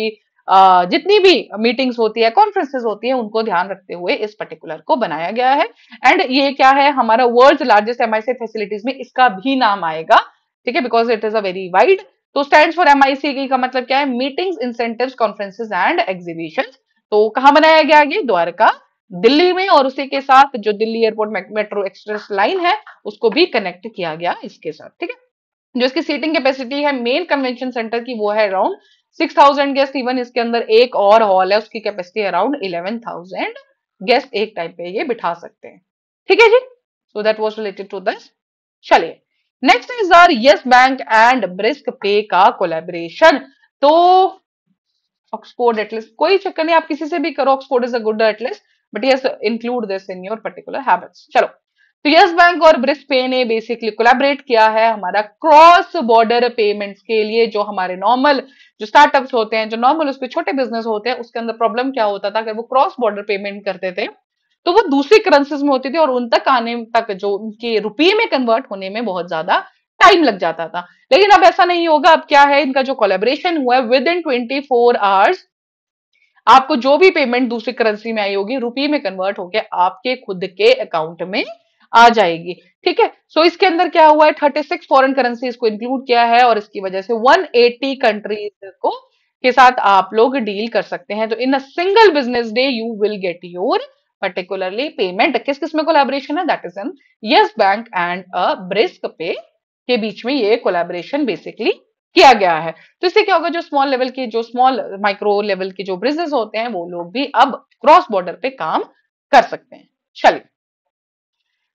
जितनी भी मीटिंग्स होती है कॉन्फ्रेंसेस होती है उनको ध्यान रखते हुए इस पर्टिकुलर को बनाया गया है एंड ये क्या है हमारा वर्ल्ड लार्जेस्ट एम फैसिलिटीज में इसका भी नाम आएगा ठीक है because it is a very wide तो स्टैंड फॉर एम का मतलब क्या है meetings incentive conferences and exhibition तो कहा बनाया गया ये द्वारका दिल्ली में और उसी के साथ जो Delhi airport metro express line है उसको भी कनेक्ट किया गया इसके साथ ठीक है जो इसकी सीटिंग कैपेसिटी है मेन कन्वेंशन सेंटर की वो है around six thousand guest even इसके अंदर एक और हॉल है उसकी capacity around eleven thousand guest एक टाइम पे ये बिठा सकते हैं ठीक है जी so that was related to this चलिए next is our Yes bank and BriskPe का कोलेबरेशन तो ऑक्सफोर्ड एटलीस्ट कोई चक्कर नहीं आप किसी से भी करो Oxford is a good atlas but yes include this in your particular habits चलो तो यस बैंक और ब्रिस पे ने बेसिकली कोलैबोरेट किया है हमारा क्रॉस बॉर्डर पेमेंट्स के लिए जो हमारे नॉर्मल जो स्टार्टअप्स होते हैं जो नॉर्मल उसके छोटे बिजनेस होते हैं उसके अंदर प्रॉब्लम क्या होता था अगर वो क्रॉस बॉर्डर पेमेंट करते थे तो वो दूसरी करेंसीज में होती थी और उन तक आने तक जो उनके रुपये में कन्वर्ट होने में बहुत ज्यादा टाइम लग जाता था लेकिन अब ऐसा नहीं होगा अब क्या है इनका जो कोलेबरेशन हुआ है within twenty four hours आपको जो भी पेमेंट दूसरी करेंसी में आई होगी रुपी में कन्वर्ट होकर आपके खुद के अकाउंट में आ जाएगी ठीक है सो इसके अंदर क्या हुआ है थर्टी सिक्स फॉरन करेंसी इसको इंक्लूड किया है और इसकी वजह से वन एटी कंट्रीज को के साथ आप लोग डील कर सकते हैं तो in a single business day you will get your particularly payment किस किस में कोलेबोरेशन है that is an Yes bank and a BriskPe के बीच में ये कोलेबोरेशन बेसिकली किया गया है तो इससे क्या होगा जो स्मॉल लेवल के जो स्मॉल माइक्रो लेवल के जो ब्रिजनेस होते हैं वो लोग भी अब क्रॉस बॉर्डर पे काम कर सकते हैं चलिए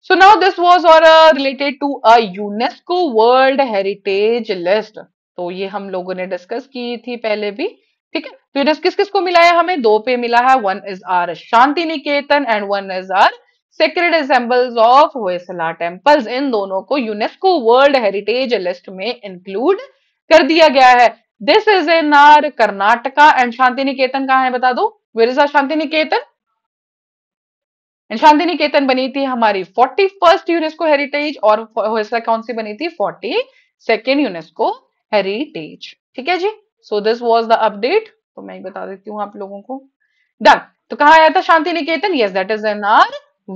सो नाउ दिस वॉज और related to a UNESCO world heritage list तो ये हम लोगों ने डिस्कस की थी पहले भी ठीक है तो यूनेस्को किस किस को मिला है हमें दो पे मिला है one is our Shantiniketan and one is our sacred ensembles of Hoysala temples इन दोनों को यूनेस्को वर्ल्ड हेरिटेज लिस्ट में इंक्लूड कर दिया गया है दिस इज ए नार कर्नाटका एंड शांति निकेतन कहा है बता दो where is our Shantiniketan and Shantiniketan बनी थी हमारी फोर्टी फर्स्ट यूनेस्को हेरिटेज और कौन सी बनी थी फोर्टी सेकेंड यूनेस्को हेरिटेज ठीक है जी so this was the update तो मैं बता देती हूँ आप लोगों को डन तो कहा आया था Shantiniketan yes that is an our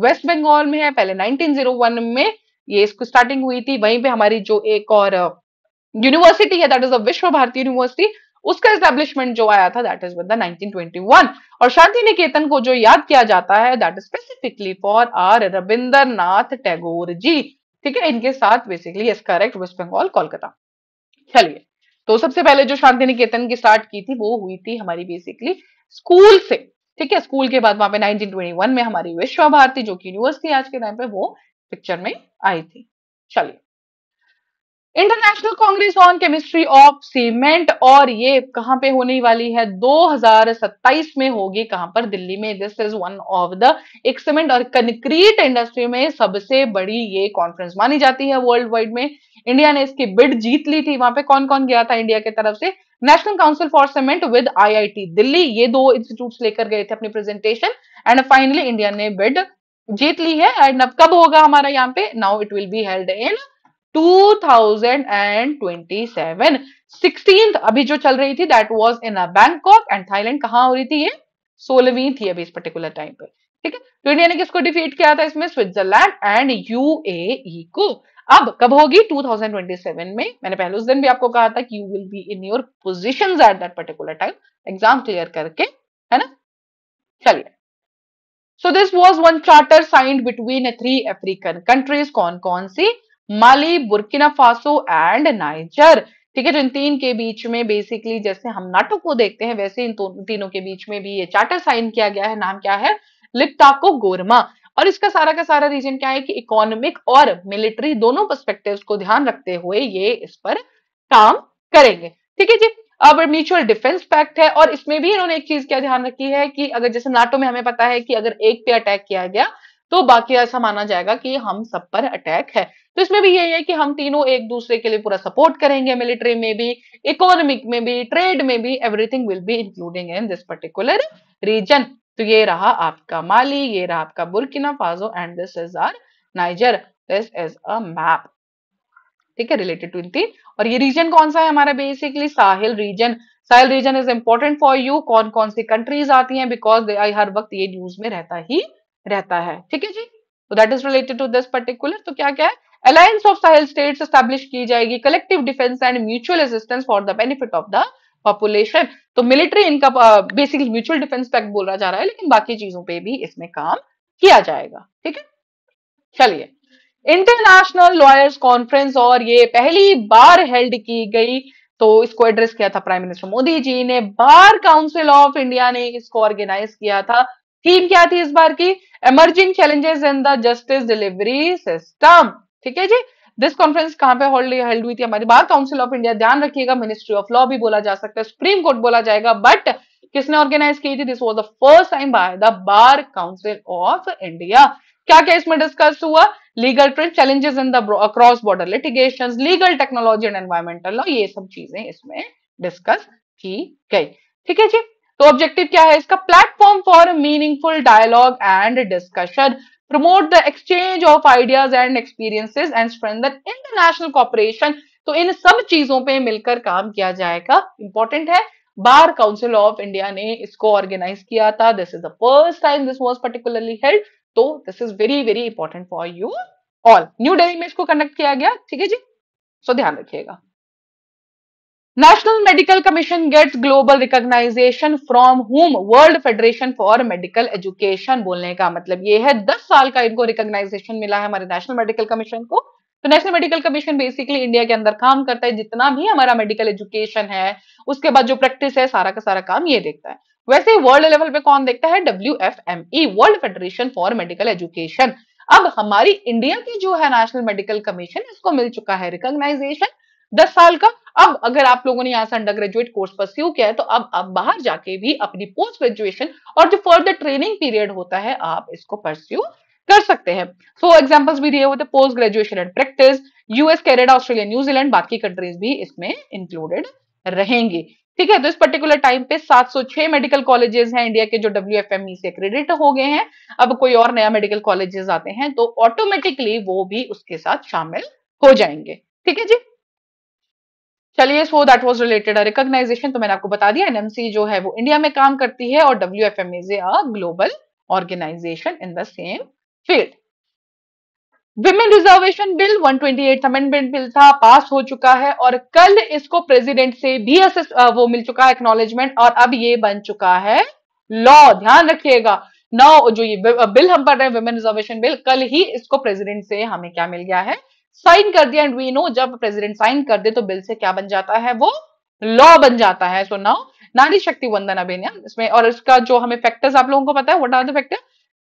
West Bengal में है पहले 1901 में ये इसको स्टार्टिंग हुई थी वहीं पे हमारी जो एक और यूनिवर्सिटी है दैट इज अ विश्व भारती यूनिवर्सिटी उसका एस्टेब्लिशमेंट जो आया था दैट इज विद 1921 और शांति निकेतन को जो याद किया जाता है that is specifically for our Rabindranath Tagore ji ठीक है इनके साथ basically yes correct West Bengal Kolkata चलिए तो सबसे पहले जो शांति निकेतन की स्टार्ट की थी वो हुई थी हमारी बेसिकली स्कूल से ठीक है स्कूल के बाद वहां पे 1921 में हमारी विश्व भारती जो कि यूनिवर्सिटी आज के टाइम पे वो पिक्चर में आई थी चलिए international congress on chemistry of cement और ये कहां पे होने वाली है 2027 में होगी कहां पर दिल्ली में this is one of the एक सीमेंट और कंक्रीट इंडस्ट्री में सबसे बड़ी ये कॉन्फ्रेंस मानी जाती है वर्ल्ड वाइड में इंडिया ने इसकी बिड जीत ली थी वहां पे कौन कौन गया था इंडिया की तरफ से national council for cement with I Delhi ये दो इंस्टीट्यूट लेकर गए थे अपनी प्रेजेंटेशन एंड फाइनली इंडिया ने बिड जीत ली है एंड अब कब होगा हमारा यहाँ पे now it will be held in 2027 16th अभी जो चल रही थी that was in Bangkok and Thailand कहां हो रही थी ये सोलहवीं थी अभी इस पर्टिकुलर टाइम पे ठीक है तो इंडिया ने किसको डिफीट किया था इसमें स्विट्जरलैंड एंड यूएई को अब कब होगी 2027 में मैंने पहले उस दिन भी आपको कहा था कि you will be in your position at that particular time exam clear करके है ना चलिए so this was one charter signed between three African countries कौन कौन सी Mali Burkina Faso and Niger ठीक है जो तो इन तीन के बीच में बेसिकली जैसे हम नाटो को देखते हैं वैसे इन तो, तीनों के बीच में भी ये चार्टर साइन किया गया है नाम क्या है लिप्टाको गोरमा और इसका सारा का सारा रीजन क्या है कि इकोनॉमिक और मिलिट्री दोनों परस्पेक्टिव को ध्यान रखते हुए ये इस पर काम करेंगे ठीक है जी अब म्यूचुअल डिफेंस पैक्ट है और इसमें भी इन्होंने एक चीज क्या ध्यान रखी है कि अगर जैसे नाटो में हमें पता है कि अगर एक पे अटैक किया गया तो बाकी ऐसा माना जाएगा कि हम सब पर अटैक है तो इसमें भी यही है कि हम तीनों एक दूसरे के लिए पूरा सपोर्ट करेंगे मिलिट्री में भी इकोनॉमिक में भी ट्रेड में भी everything will be including in this particular region तो ये रहा आपका माली ये रहा आपका Burkina Faso and this is our Niger this is a map ठीक है रिलेटेड टू इन तीन और ये रीजन कौन सा है हमारा basically Sahel region Sahel region is important for you कौन कौन सी कंट्रीज आती हैं बिकॉज दे आई हर वक्त ये न्यूज में रहता ही रहता है ठीक है जी तो that is related to this particular तो क्या क्या है alliance of Sahel states establish की जाएगी collective defence and mutual assistance for the benefit of the population तो मिलिट्री इनका बेसिकली म्यूचुअल डिफेंस पैक्ट बोला जा रहा है लेकिन बाकी चीजों पे भी इसमें काम किया जाएगा ठीक है चलिए इंटरनेशनल लॉयर्स कॉन्फ्रेंस और ये पहली बार हेल्ड की गई तो इसको एड्रेस किया था प्राइम मिनिस्टर मोदी जी ने बार काउंसिल ऑफ इंडिया ने इसको ऑर्गेनाइज किया था थीम क्या थी इस बार की emerging challenges in the justice delivery system ठीक है जी दिस कॉन्फ्रेंस कहां पे होल्ड हेल्ड हुई थी हमारी बार काउंसिल ऑफ इंडिया ध्यान रखिएगा मिनिस्ट्री ऑफ लॉ भी बोला जा सकता है सुप्रीम कोर्ट बोला जाएगा बट किसने ऑर्गेनाइज की थी this was the first time by the bar council of India क्या क्या इसमें डिस्कस हुआ legal trend challenges in the across border litigation legal technology and environmental law ये सब चीजें इसमें डिस्कस की गई ठीक है जी तो ऑब्जेक्टिव क्या है इसका platform for meaningful dialogue and discussion the exchange of ideas and and and strength the international cooperation तो इन सब चीजों पे मिलकर काम किया जाएगा इंपॉर्टेंट है बार काउंसिल ऑफ इंडिया ने इसको ऑर्गेनाइज किया था this is the first time this was particularly held तो this is very very important for you all new Delhi में इसको कंडक्ट किया गया ठीक है जी सो so, ध्यान रखिएगा national medical commission gets global recognisation from home world federation for medical education बोलने का मतलब ये है दस साल का इनको रिकॉग्नाइजेशन मिला है हमारे नेशनल मेडिकल कमीशन को तो national medical commission basically India के अंदर काम करता है जितना भी हमारा मेडिकल एजुकेशन है उसके बाद जो प्रैक्टिस है सारा का सारा काम ये देखता है वैसे वर्ल्ड लेवल पे कौन देखता है W F M E world federation for medical education अब हमारी इंडिया की जो है नेशनल मेडिकल कमीशन इसको मिल चुका है रिकॉग्नाइजेशन दस साल का अब अगर आप लोगों ने यहाँ से अंडर ग्रेजुएट कोर्स परस्यू किया है तो अब आप बाहर जाके भी अपनी पोस्ट ग्रेजुएशन और जो फर्दर ट्रेनिंग पीरियड होता है आप इसको परस्यू कर सकते हैं सो एग्जाम्पल्स भी दिए होते post graduation and practice US Canada Australia New Zealand बाकी कंट्रीज भी इसमें इंक्लूडेड रहेंगे ठीक है तो इस पर्टिकुलर टाइम पे 706 मेडिकल कॉलेजेस हैं इंडिया के जो डब्ल्यू एफ एम से क्रेडिट हो गए हैं अब कोई और नया मेडिकल कॉलेजेस आते हैं तो ऑटोमेटिकली वो भी उसके साथ शामिल हो जाएंगे ठीक है जी चलिए so that was related a recognisation तो मैंने आपको बता दिया एनएमसी जो है वो इंडिया में काम करती है और W F M is a global organisation in the same field women reservation bill 128 amendment bill था पास हो चुका है और कल इसको प्रेसिडेंट से भी uh, वो मिल चुका है एक्नोलेजमेंट और अब ये बन चुका है लॉ ध्यान रखिएगा नौ जो ये बिल uh, हम पढ़ रहे हैं विमेन रिजर्वेशन बिल कल ही इसको प्रेसिडेंट से हमें क्या मिल गया है साइन कर दिया एंड वी नो जब प्रेसिडेंट साइन कर दे तो बिल से क्या बन जाता है वो लॉ बन जाता है सो नाउ नारी शक्ति वंदन अभिनियम इसमें और इसका जो हमें फैक्टर्स आप लोगों को पता है what are the factor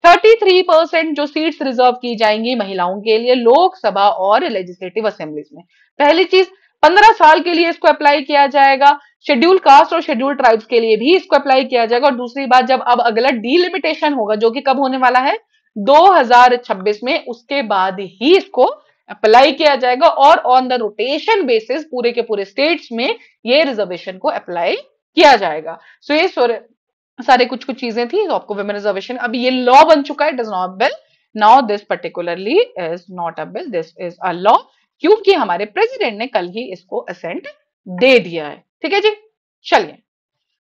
33 percent जो सीट्स रिजर्व की जाएंगी महिलाओं के लिए लोकसभा और लेजिस्लेटिव असेंबली में पहली चीज 15 साल के लिए इसको अप्लाई किया जाएगा शेड्यूल कास्ट और शेड्यूल ट्राइब्स के लिए भी इसको अप्लाई किया जाएगा और दूसरी बात जब अब अगला डीलिमिटेशन होगा जो कि कब होने वाला है 2026 में उसके बाद ही इसको अप्लाई किया जाएगा और ऑन द रोटेशन बेसिस पूरे के पूरे स्टेट्स में ये रिजर्वेशन को अप्लाई किया जाएगा सो so, ये सारे कुछ कुछ चीजें थी तो आपको विमेन रिजर्वेशन अब ये लॉ बन चुका है does not bill now this particularly is not a bill this is a law क्योंकि हमारे प्रेसिडेंट ने कल ही इसको असेंट दे दिया है ठीक है जी चलिए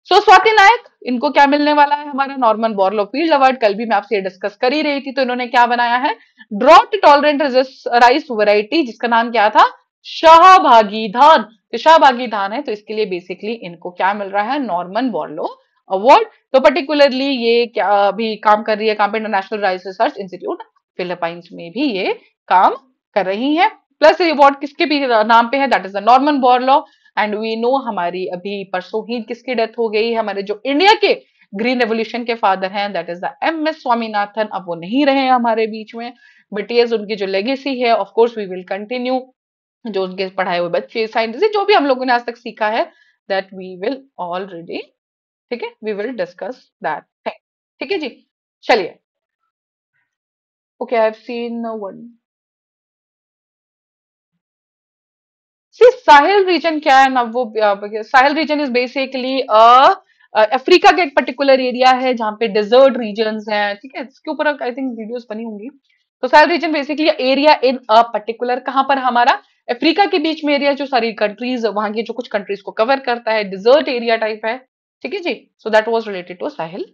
सो स्वाति नायक इनको क्या मिलने वाला है हमारा नॉर्मन बॉर्लो फील्ड अवार्ड कल भी मैं आपसे डिस्कस कर ही रही थी तो इन्होंने क्या बनाया है ड्रॉट टॉलरेंट राइस वेराइटी जिसका नाम क्या था शाहभागी धान तो शाहभागी धान है तो इसके लिए बेसिकली इनको क्या मिल रहा है नॉर्मन बॉर्लो अवार्ड तो पर्टिकुलरली ये क्या भी काम कर रही है काम international rice research institute Philippines में भी ये काम कर रही है प्लस ये अवार्ड किसके भी नाम पे है that is the Norman Borlaug and we know हमारी अभी परसों ही किसकी डेथ हो गई हमारे जो इंडिया के ग्रीन रेवोल्यूशन के फादर हैं that is the M S Swaminathan अब वो नहीं रहे हमारे बीच में बट ये उनकी जो लेगेसी है of course we will continue जो उनके पढ़ाए हुए बच्चे साइंटिस्ट जो भी हम लोगों ने आज तक सीखा है दैट वी विल ऑलरेडी ठीक है वी विल डिस्कस दैट ठीक है जी चलिए okay I have seen one see Sahel region क्या है ना वो Sahel region is basically a Africa का एक पर्टिकुलर एरिया है जहां पे डेजर्ट रीजन है ठीक है इसके ऊपर आई थिंक वीडियोस बनी होंगी तो Sahel region basically area in a particular कहां पर हमारा अफ्रीका के बीच में एरिया जो सारी कंट्रीज वहां की जो कुछ कंट्रीज को कवर करता है डिजर्ट एरिया टाइप है ठीक है जी so that was related to Sahel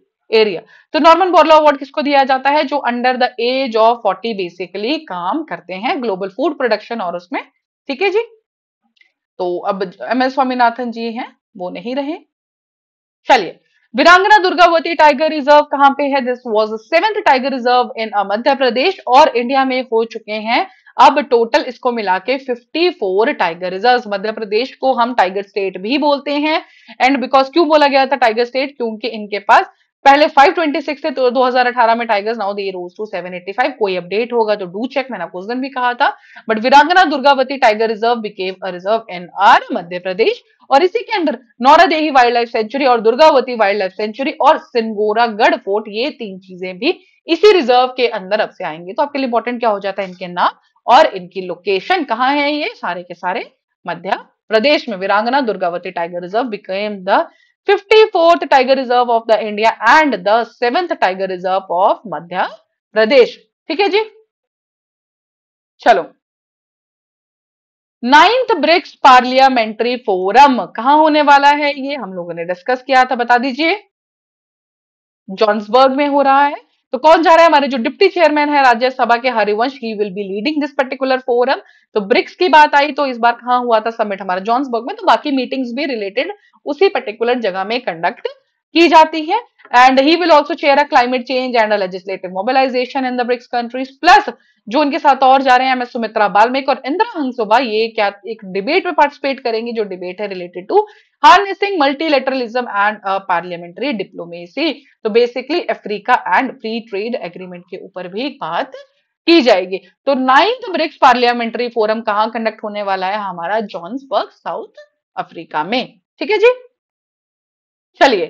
area तो नॉर्मन बोर्ला अवार्ड किसको दिया जाता है जो under the age of forty basically काम करते हैं ग्लोबल फूड प्रोडक्शन और उसमें ठीक है जी तो अब एम एस स्वामीनाथन जी हैं वो नहीं रहे चलिए वीरांगना दुर्गावती टाइगर रिजर्व कहां पे है this was seventh tiger reserve in Madhya Pradesh और इंडिया में हो चुके हैं अब टोटल इसको मिला के four tiger reserve Madhya Pradesh को हम टाइगर स्टेट भी बोलते हैं एंड बिकॉज क्यों बोला गया था टाइगर स्टेट क्योंकि इनके पास पहले 526 थे तो 2018 में tigers now they rose to 785 कोई अपडेट होगा तो डू चेक मैंने आपको उस दिन भी कहा था but Virangana Durgavati tiger reserve became a reserve our Madhya Pradesh और इसी के अंदर Naura Devi wildlife sanctuary और दुर्गावती वाइल्ड लाइफ सेंचुरी और सिंगोरागढ़ फोर्ट ये तीन चीजें भी इसी रिजर्व के अंदर अब से आएंगी तो आपके लिए इंपॉर्टेंट क्या हो जाता है इनके नाम और इनकी लोकेशन कहाँ है ये सारे के सारे मध्य प्रदेश में Virangana Durgavati tiger reserve became the 54th tiger reserve of the India and the seventh tiger reserve of Madhya Pradesh. ठीक है जी चलो नाइन्थ ब्रिक्स पार्लियामेंट्री फोरम कहां होने वाला है ये हम लोगों ने डिस्कस किया था बता दीजिए जॉन्सबर्ग में हो रहा है तो कौन जा रहा है हमारे जो डिप्टी चेयरमैन है राज्यसभा के Harivansh he will be leading this particular forum तो ब्रिक्स की बात आई तो इस बार कहा हुआ था समिट हमारा जॉन्सबर्ग में तो बाकी मीटिंग्स भी रिलेटेड उसी पर्टिकुलर जगह में कंडक्ट की जाती है and he will also chair a climate change and legislative mobilisation in the BRICS countries plus जो उनके साथ और जा रहे हैं एम एस सुमित्रा बालमेक और इंदिरा हंसोभा ये क्या एक डिबेट में पार्टिसिपेट करेंगी जो डिबेट है related to harnessing multilateralism and parliamentary diplomacy तो basically Africa and free trade agreement के ऊपर भी बात की जाएगी तो नाइन्थ ब्रिक्स पार्लियामेंट्री फोरम कहां कंडक्ट होने वाला है हमारा जॉन्सबर्ग साउथ अफ्रीका में ठीक है जी चलिए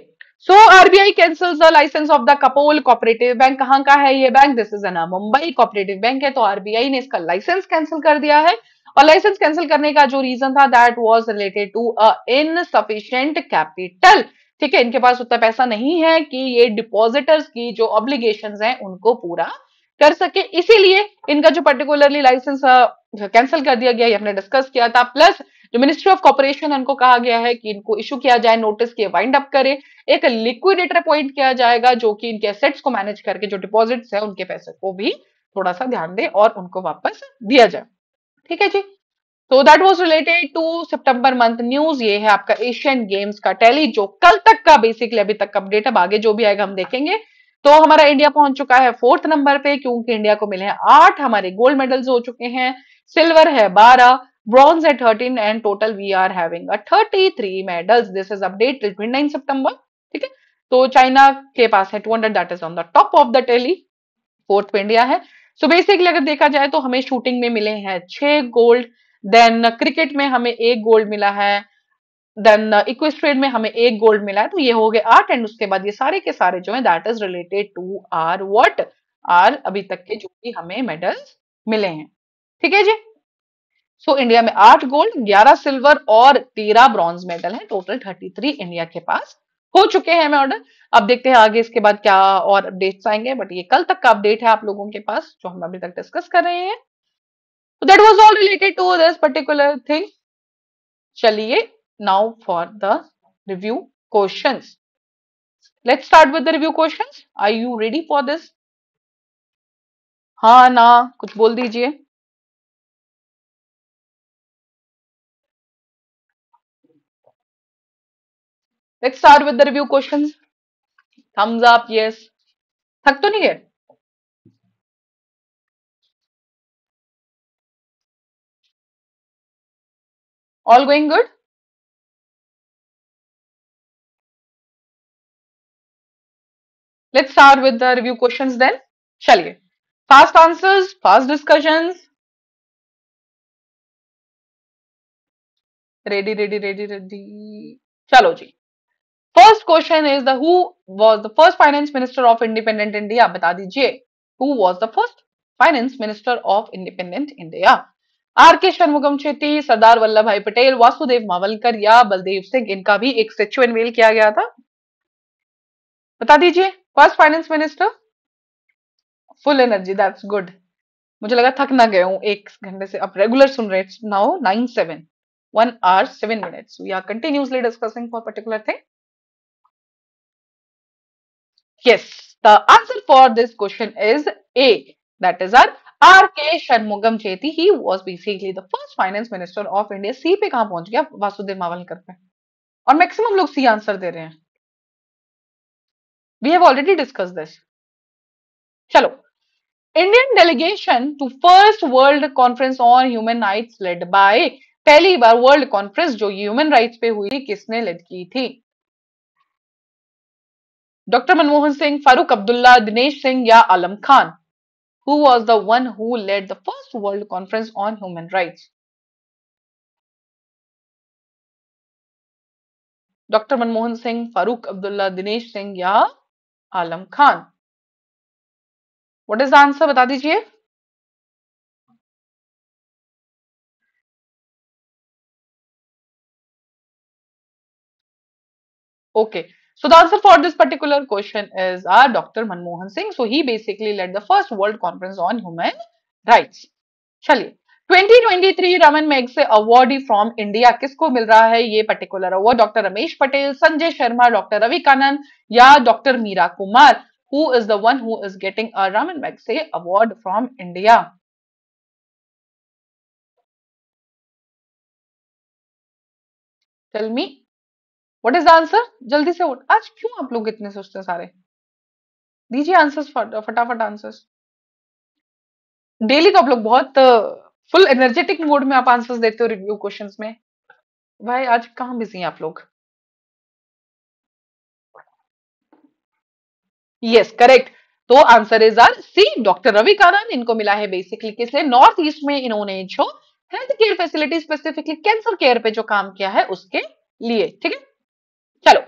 so RBI cancels the licence of the Kapol cooperative bank कहां का है ये बैंक दिस इज अना मुंबई कोऑपरेटिव बैंक है तो आरबीआई ने इसका लाइसेंस कैंसिल कर दिया है और लाइसेंस कैंसिल करने का जो रीजन था that was related to a insufficient capital ठीक है इनके पास उतना पैसा नहीं है कि ये डिपॉजिटर्स की जो ऑब्लिगेशन है उनको पूरा कर सके इसीलिए इनका जो पर्टिकुलरली लाइसेंस कैंसिल कर दिया गया ये हमने डिस्कस किया था प्लस जो मिनिस्ट्री ऑफ है उनको कहा गया है कि इनको इशू किया जाए नोटिस के वाइंड अप करें एक लिक्विडेटर अपॉइंट किया जाएगा जो कि इनके असेट्स को मैनेज करके जो डिपॉजिट्स है उनके पैसे को भी थोड़ा सा ध्यान दे और उनको वापस दिया जाए ठीक है जी तो दैट वॉज रिलेटेड टू सितंबर मंथ न्यूज ये है आपका एशियन गेम्स का टैली जो कल तक का बेसिकली अभी तक अपडेट अब आगे जो भी आएगा हम देखेंगे तो हमारा इंडिया पहुंच चुका है फोर्थ नंबर पे क्योंकि इंडिया को मिले हैं आठ हमारे गोल्ड मेडल्स हो चुके हैं सिल्वर है बारह bronze at 13 and total we are having a 33 medals this is update till 29 september ठीक है तो चाइना के पास है 200 that is on the top of the tally fourth पे इंडिया है सो so बेसिकली अगर देखा जाए तो हमें शूटिंग में मिले हैं छह गोल्ड देन क्रिकेट में हमें एक गोल्ड मिला है देन इक्वेस्ट्रेड में हमें एक गोल्ड मिला है तो ये हो गए आठ एंड उसके बाद ये सारे के सारे जो है that is related to our what are अभी तक के जो भी हमें मेडल्स मिले हैं ठीक है जी सो so, इंडिया में आठ गोल्ड ग्यारह सिल्वर और तेरह ब्रॉन्ज मेडल है टोटल थर्टी थ्री इंडिया के पास हो चुके हैं मैं ऑर्डर अब देखते हैं आगे इसके बाद क्या और अपडेट्स आएंगे बट ये कल तक का अपडेट है आप लोगों के पास जो हम अभी तक डिस्कस कर रहे हैं that was all related to this particular thing चलिए now for the review question let start with the review question I you ready for this हाँ ना कुछ बोल दीजिए Let's start with the review questions. Thumbs up, yes. Thak to nahi All going good? Let's start with the review questions then. चलिए Fast answers, fast discussions. Ready, ready, ready, ready. Chalo, ji. First question is the who was the first finance minister of independent India बता दीजिए who was the first finance minister of independent India R K Shanmugham Cheti Sardar Vallabhbhai Patel Vasudev मावलकर या बलदेव सिंह इनका भी एक statue एनवेल किया गया था बता दीजिए first finance minister full energy that's good मुझे लगा थक ना गए हूं एक घंटे से अब रेगुलर सुन रहे now nine seven one hour seven minutes we are continuously discussing for particular thing Yes, the answer for this question is A. That is our R.K. Shanmugam Chetty. He was basically the first finance minister of India. C पे कहाँ पहुँच गया वासुदेव मावलकर पे और maximum लोग C answer दे रहे हैं We have already discussed this. चलो Indian delegation to first World Conference on Human Rights led by पहली बार World Conference जो Human Rights पे हुई किसने led की थी Dr. Manmohan Singh, Farooq Abdullah, Dinesh Singh, Ya Alam Khan, who was the one who led the first World Conference on Human Rights. Dr. Manmohan Singh, Farooq Abdullah, Dinesh Singh, Ya Alam Khan. What is the answer? बता दीजिए. Okay. So the answer for this particular question is uh, our Dr. Manmohan Singh. So he basically led the first World Conference on Human Rights. Chaliye. 2023 Raman Meg se awardee from India kisko mil raha particular award Dr. Ramesh Patel, Sanjay Sharma, Dr. Ravi Kanan ya Dr. Meera Kumar who is the one who is getting a Raman Meg award from India. Tell me. What is the answer जल्दी से उठ आज क्यों आप लोग इतने सोचते हैं सारे दीजिए आंसर्स फटाफट आंसर्स डेली तो आप लोग बहुत फुल एनर्जेटिक मोड में आप आंसर्स देते हो रिव्यू क्वेश्चंस में भाई आज कहां बिजी हैं आप लोग यस करेक्ट तो answer is our C doctor Ravi Kannan इनको मिला है बेसिकली किसने नॉर्थ ईस्ट में इन्होंने जो health care facility specifically cancer care पे जो काम किया है उसके लिए ठीक है चलो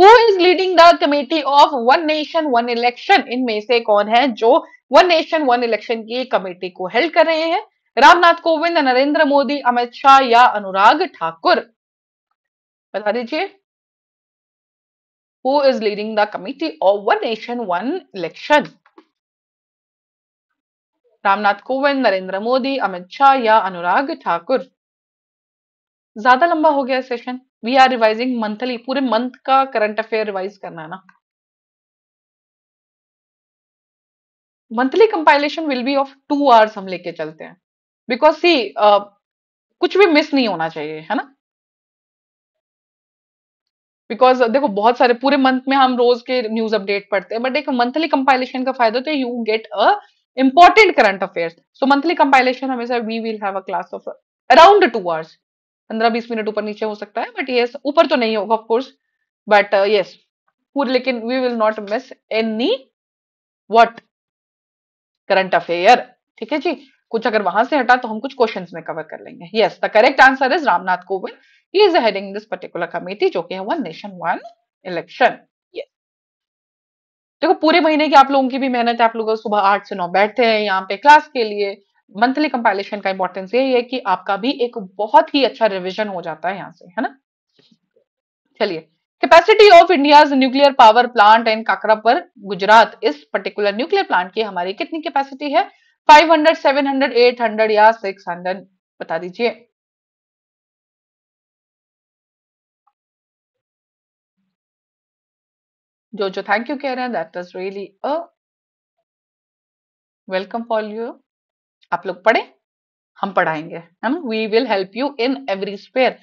who is leading the committee of one nation one election इनमें से कौन है जो वन नेशन वन इलेक्शन की कमेटी को हेल्ड कर रहे हैं रामनाथ कोविंद नरेंद्र मोदी अमित शाह या अनुराग ठाकुर बता दीजिए who is leading the committee of one nation one election Ramnath Kovind Narendra Modi Amit Shah या अनुराग ठाकुर ज्यादा लंबा हो गया session we are revising monthly पूरे मंथ का करंट अफेयर रिवाइज करना है ना monthly compilation will be of two hours हम लेके चलते हैं बिकॉज सी uh, कुछ भी मिस नहीं होना चाहिए है ना बिकॉज देखो बहुत सारे पूरे मंथ में हम रोज के न्यूज अपडेट पढ़ते हैं बट एक मंथली कंपाइलेशन का फायदा तो you get a important current affairs so monthly compilation हमेशा we will have a class of around two hours पंद्रह बीस मिनट ऊपर नीचे हो सकता है बट येस ऊपर तो नहीं होगा ऑफकोर्स बट येस लेकिन we will not miss any what current affair ठीक है जी कुछ अगर वहां से हटा तो हम कुछ क्वेश्चन में कवर कर लेंगे yes the correct answer is Ramnath Kovind he is heading this particular committee जो कि है वन नेशन वन इलेक्शन देखो पूरे महीने की आप लोगों की भी मेहनत है आप लोग सुबह आठ से नौ बैठते हैं यहाँ पे क्लास के लिए मंथली कंपाइलेशन का इंपॉर्टेंस ये है कि आपका भी एक बहुत ही अच्छा रिविजन हो जाता है यहाँ से है ना चलिए capacity of India nuclear power plant and Kakrapar Gujarat इस पर्टिकुलर न्यूक्लियर प्लांट की हमारी कितनी कैपेसिटी है 500, 700, 800 या 600 बता दीजिए जो जो थैंक यू कह रहे हैं that is really a welcome for you आप लोग पढ़े हम पढ़ाएंगे हम we will help you in every sphere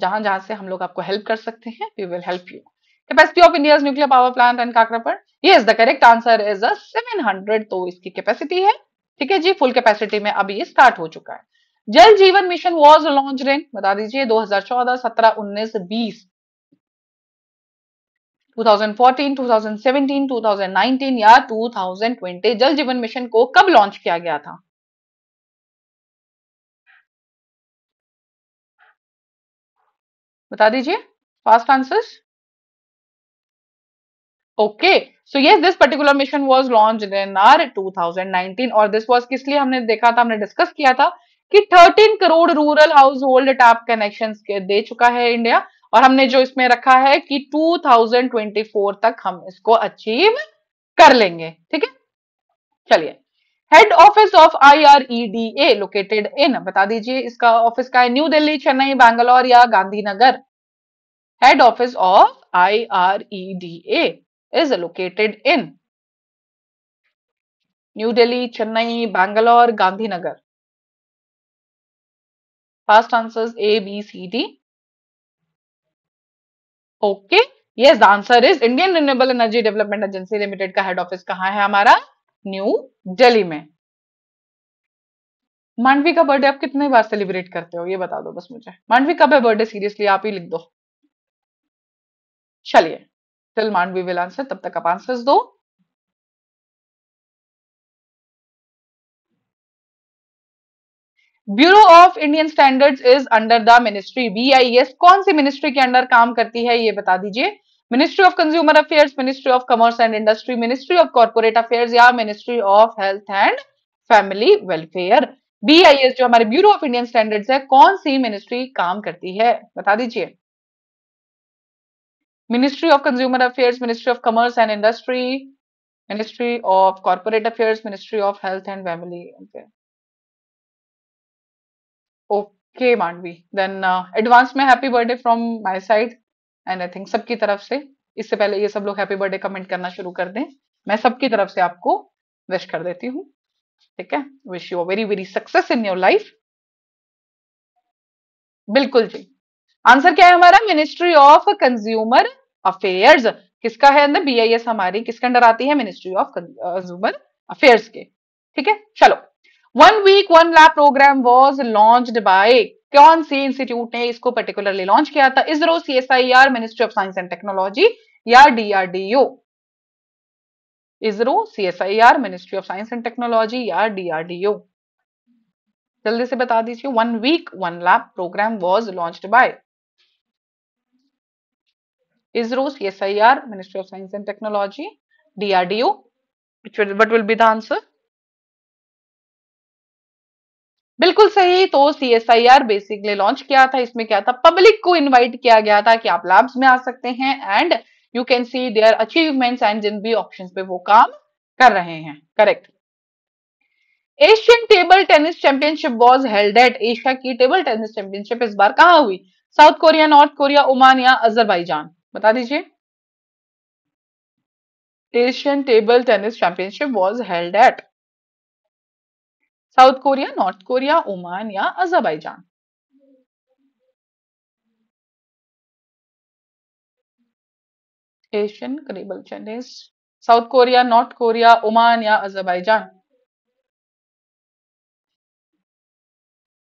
जहां जहां से हम लोग आपको हेल्प कर सकते हैं we will help you capacity of India nuclear power plant and Kakrapar yes the correct answer is a 700 तो इसकी कैपेसिटी है ठीक है जी फुल कैपेसिटी में अब ये स्टार्ट हो चुका है जल जीवन मिशन वॉज लॉन्च इन बता दीजिए 2014 17 19 20 2014, 2017, 2019 या 2020 जल जीवन मिशन को कब लॉन्च किया गया था बता दीजिए fast answers okay so yes this particular mission was launch in uh 2019 और दिस वाज किस लिए हमने देखा था हमने डिस्कस किया था कि 13 crore rural household tap connection दे चुका है इंडिया और हमने जो इसमें रखा है कि 2024 तक हम इसको अचीव कर लेंगे ठीक है चलिए head office of IREDA located in बता दीजिए इसका ऑफिस e का है न्यू दिल्ली चेन्नई बैंगलोर या Gandhinagar head office of IREDA is located in new Delhi Chennai Bangalore Gandhinagar fast answers A B C D okay yes answer is Indian renewable energy development agency limited का head office कहां है हमारा न्यू दिल्ली में मांडवी का बर्थडे आप कितने बार सेलिब्रेट करते हो ये बता दो बस मुझे मांडवी कब है बर्थडे सीरियसली आप ही लिख दो चलिए टिल मांडवी विल आंसर तब तक आप आंसर्स दो bureau of Indian standards is under the ministry B I S कौन सी मिनिस्ट्री के अंडर काम करती है ये बता दीजिए ministry of consumer affairs ministry of commerce and industry ministry of corporate affairs या ministry of health and family welfare BIS जो हमारे ब्यूरो ऑफ इंडियन स्टैंडर्ड्स है कौन सी मिनिस्ट्री काम करती है बता दीजिए ministry of consumer affairs ministry of commerce and industry ministry of corporate affairs ministry of health and family okay Mandavi then advance में happy birthday from my side and I think सबकी तरफ से इससे पहले ये सब लोग हैप्पी बर्थडे कमेंट करना शुरू कर दें मैं सबकी तरफ से आपको विश कर देती हूँ ठीक है wish you very very success in your life बिल्कुल जी आंसर क्या है हमारा मिनिस्ट्री ऑफ कंज्यूमर अफेयर्स किसका है अंदर बी हमारी किसके अंडर आती है मिनिस्ट्री ऑफ कंज्यूमर अफेयर्स के ठीक है चलो one week one lab program was launch by कौन सी इंस्टीट्यूट ने इसको पर्टिकुलरली लॉन्च किया था ISRO C S I R ministry of science and technology या DRDO ISRO C S I R ministry of science and technology या डीआरडीओ जल्दी से बता दीजिए one week one lab program was launch by ISRO C S I R ministry of science and technology DRDO which will what will be the बिल्कुल सही तो C S I R launch किया था इसमें क्या था पब्लिक को इनवाइट किया गया था कि आप लैब्स में आ सकते हैं and you can see their achievements and जिन भी ऑप्शन पे वो काम कर रहे हैं correct Asian table tennis championship was held at Asia की टेबल टेनिस चैंपियनशिप इस बार कहां हुई South Korea North Korea Oman या अजरबाईजान बता दीजिए Asian table tennis championship was held at South Korea North Korea Oman या अजरबैजान एशियन करीबल चैनेस South Korea North Korea Oman या Azerbaijan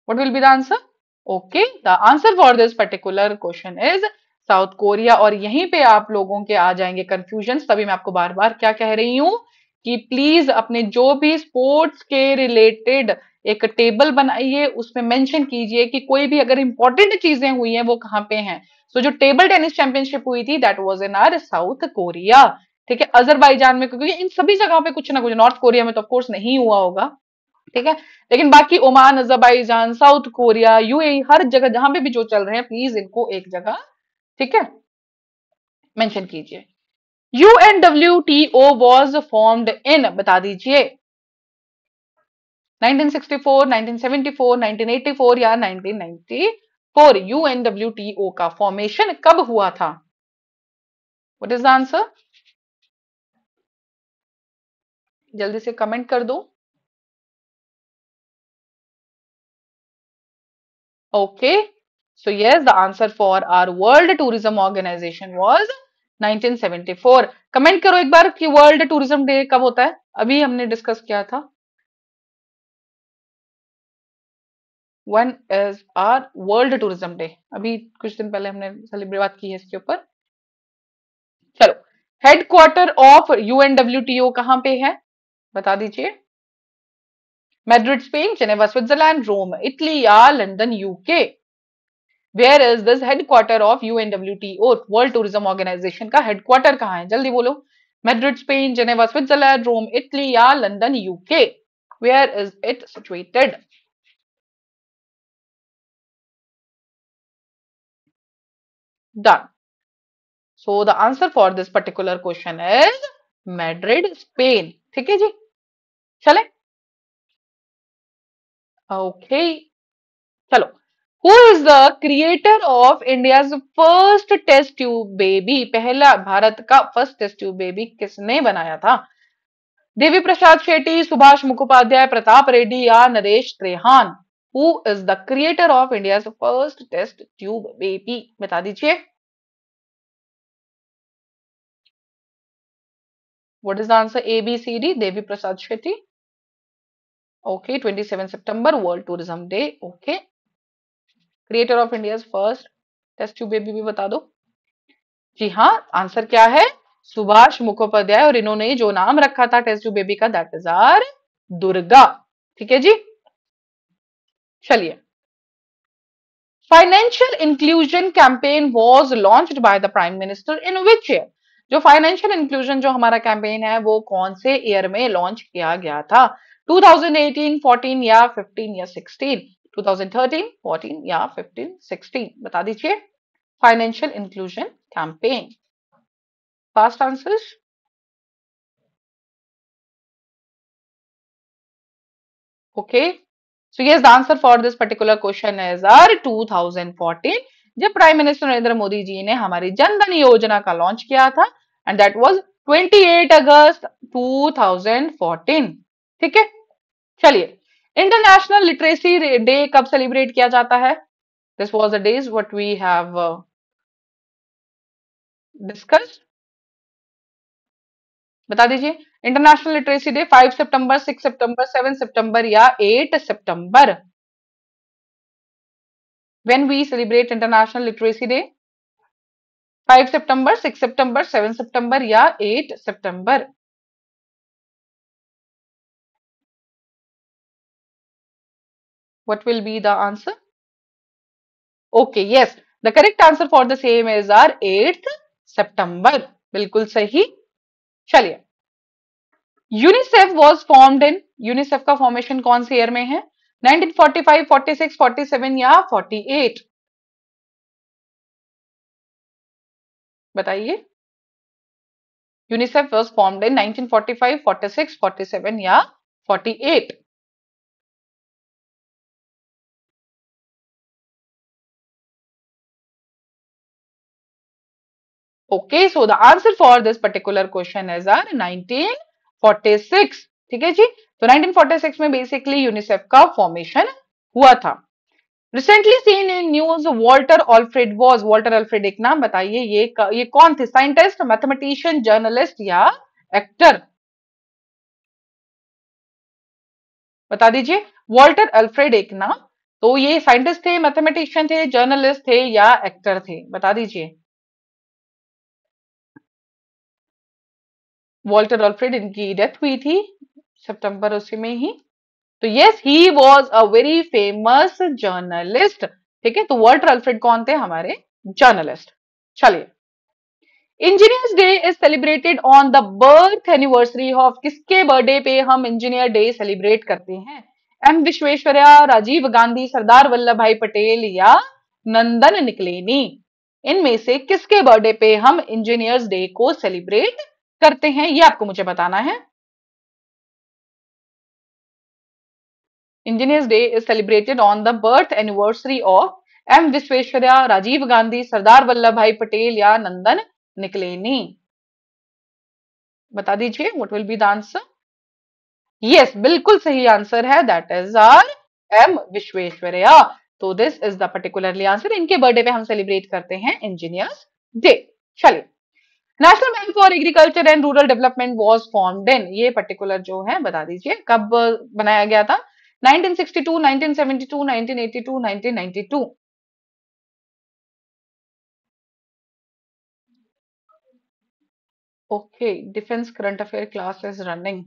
what will be the answer okay the answer for this particular question is South Korea और यहीं पे आप लोगों के आ जाएंगे कंफ्यूजन तभी मैं आपको बार बार क्या कह रही हूं कि प्लीज अपने जो भी स्पोर्ट्स के रिलेटेड एक टेबल बनाइए उसमें मेंशन कीजिए कि कोई भी अगर इंपॉर्टेंट चीजें हुई हैं वो कहाँ पे हैं सो so, जो टेबल टेनिस चैंपियनशिप हुई थी that was in uh South Korea ठीक है अजरबैजान में क्योंकि इन सभी जगह पे कुछ ना कुछ नॉर्थ कोरिया में तो ऑफकोर्स नहीं हुआ होगा ठीक है लेकिन बाकी Oman Azerbaijan South Korea UAE हर जगह जहां पे भी जो चल रहे हैं प्लीज इनको एक जगह ठीक है मेंशन कीजिए U N W T O was formed in बता दीजिए 1964, 1974, 1984 या 1994 UNWTO का फॉर्मेशन कब हुआ था वट इज द आंसर जल्दी से कमेंट कर दो okay so yes the answer for uh world tourism organization was 1974 comment करो एक बार कि वर्ल्ड टूरिज्म डे कब होता है अभी हमने डिस्कस किया था one is uh world tourism day अभी कुछ दिन पहले हमने सेलिब्रेट बात की है इसके ऊपर चलो हेडक्वार्टर ऑफ यूएनडब्ल्यूटीओ कहां पे है बता दीजिए Madrid Spain Geneva Switzerland Rome Italy या London UK where is this headquarter of U NWTO world tourism organization का हेडक्वार्टर कहाँ है जल्दी बोलो Madrid Spain Geneva Switzerland Rome Italy या London UK where is it situated done so the answer for this particular question is Madrid Spain ठीक है जी चले ओके okay. चलो who is the creator of India first test tube baby पहला भारत का first test tube baby किसने बनाया था देवी प्रसाद शेट्टी सुभाष मुखोपाध्याय प्रताप रेड्डी या Naresh Trehan who is the creator of India first test tube baby बता दीजिए is the answer A B C D Devi Prasad Shetty okay twenty seven September world tourism day okay creator of India first test tube baby भी बता दो जी हाँ answer क्या है सुभाष मुखोपाध्याय और इन्होंने जो नाम रखा था टेस्ट ट्यूब बेबी का दैट इज आर दुर्गा ठीक है जी चलिए financial inclusion campaign was launch by the prime minister in which year जो फाइनेंशियल इंक्लूजन जो हमारा कैंपेन है वो कौन से ईयर में लॉन्च किया गया था 2018, 14 या 15 या 16 2013, 14 या 15, 16 बता दीजिए financial inclusion campaign fast answers okay so yes the answer for this particular question is r 2014 जब प्राइम मिनिस्टर नरेंद्र मोदी जी ने हमारी जनधन योजना का लॉन्च किया था एंड दैट वाज 28 अगस्त 2014 ठीक है चलिए इंटरनेशनल लिटरेसी डे कब सेलिब्रेट किया जाता है this was the days what we have discuss बता दीजिए इंटरनेशनल लिटरेसी डे 5 सितंबर 6 सितंबर 7 सितंबर या 8 सितंबर when we celebrate international literacy day 5 सितंबर 6 सितंबर 7 सितंबर या 8 सितंबर What will be the answer? Okay, yes. The correct answer for the same is our 8th September. bilkul sahi chaliye unicef was formed in unicef का formation कौन से year में है 1945, 46, 47 या 48 बताइए unicef was formed in 1945, 46, 47 या 48 okay so the answer for this particular question is uh 1946 ठीक है जी तो 1946 में बेसिकली यूनिसेफ का फॉर्मेशन हुआ था recently seen in news Walter Alfred was Walter Alfred एक नाम बताइए ये ये कौन थे साइंटिस्ट मैथमेटिशियन जर्नलिस्ट या एक्टर बता दीजिए वॉल्टर अल्फ्रेड एक नाम तो ये साइंटिस्ट थे मैथमेटिशियन थे जर्नलिस्ट थे या एक्टर थे बता दीजिए वॉल्टर ऑल्फ्रेड इनकी डेथ हुई थी सितंबर उसी में ही तो yes he was a very famous journalist ठीक है तो वॉल्टर ऑल्फ्रेड कौन थे हमारे जर्नलिस्ट चलिए engineers day is celebrated on the birth anniversary of किसके बर्थडे पे हम इंजीनियर डे सेलिब्रेट करते हैं एम विश्वेश्वरया राजीव गांधी सरदार वल्लभ भाई पटेल या नंदन निकलेनी इनमें से किसके बर्थडे पे हम इंजीनियर्स डे को सेलिब्रेट करते हैं ये आपको मुझे बताना है engineers day is celebrated on the birth anniversary of M Visvesvaraya Rajiv Gandhi Sardar Vallabhbhai Patel या नंदन निकलेनी बता दीजिए what will be the answer yes बिल्कुल सही आंसर है that is uh M Visvesvaraya तो this is the particularly answer इनके बर्थडे पे हम सेलिब्रेट करते हैं इंजीनियर्स डे चलिए national bank for agriculture and rural development was formed in ये पर्टिकुलर जो है बता दीजिए कब बनाया गया था 1962, 1972, 1982, 1992 okay defence current affair class is running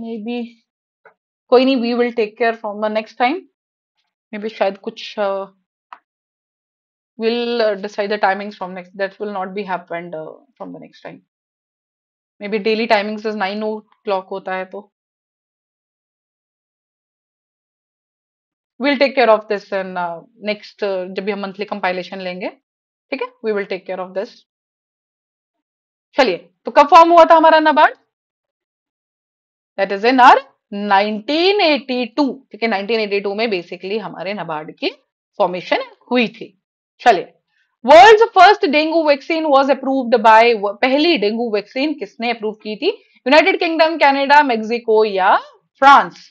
maybe कोई नहीं we will take care from the next time maybe शायद कुछ uh, we'll uh, decide the timings from next that will not be happened uh, from the next time maybe daily timings is 9 o'clock hota hai to we'll take care of this in uh, next jab bhi hum monthly compilation lenge theek hai we will take care of this chaliye to kab form hua tha hamara nabard that is in our 1982 theek hai 1982 mein basically hamare nabard ki formation hui thi चलिए world first dengue vaccine was approved by पहली dengue vaccine किसने approve की थी United Kingdom Canada Mexico या France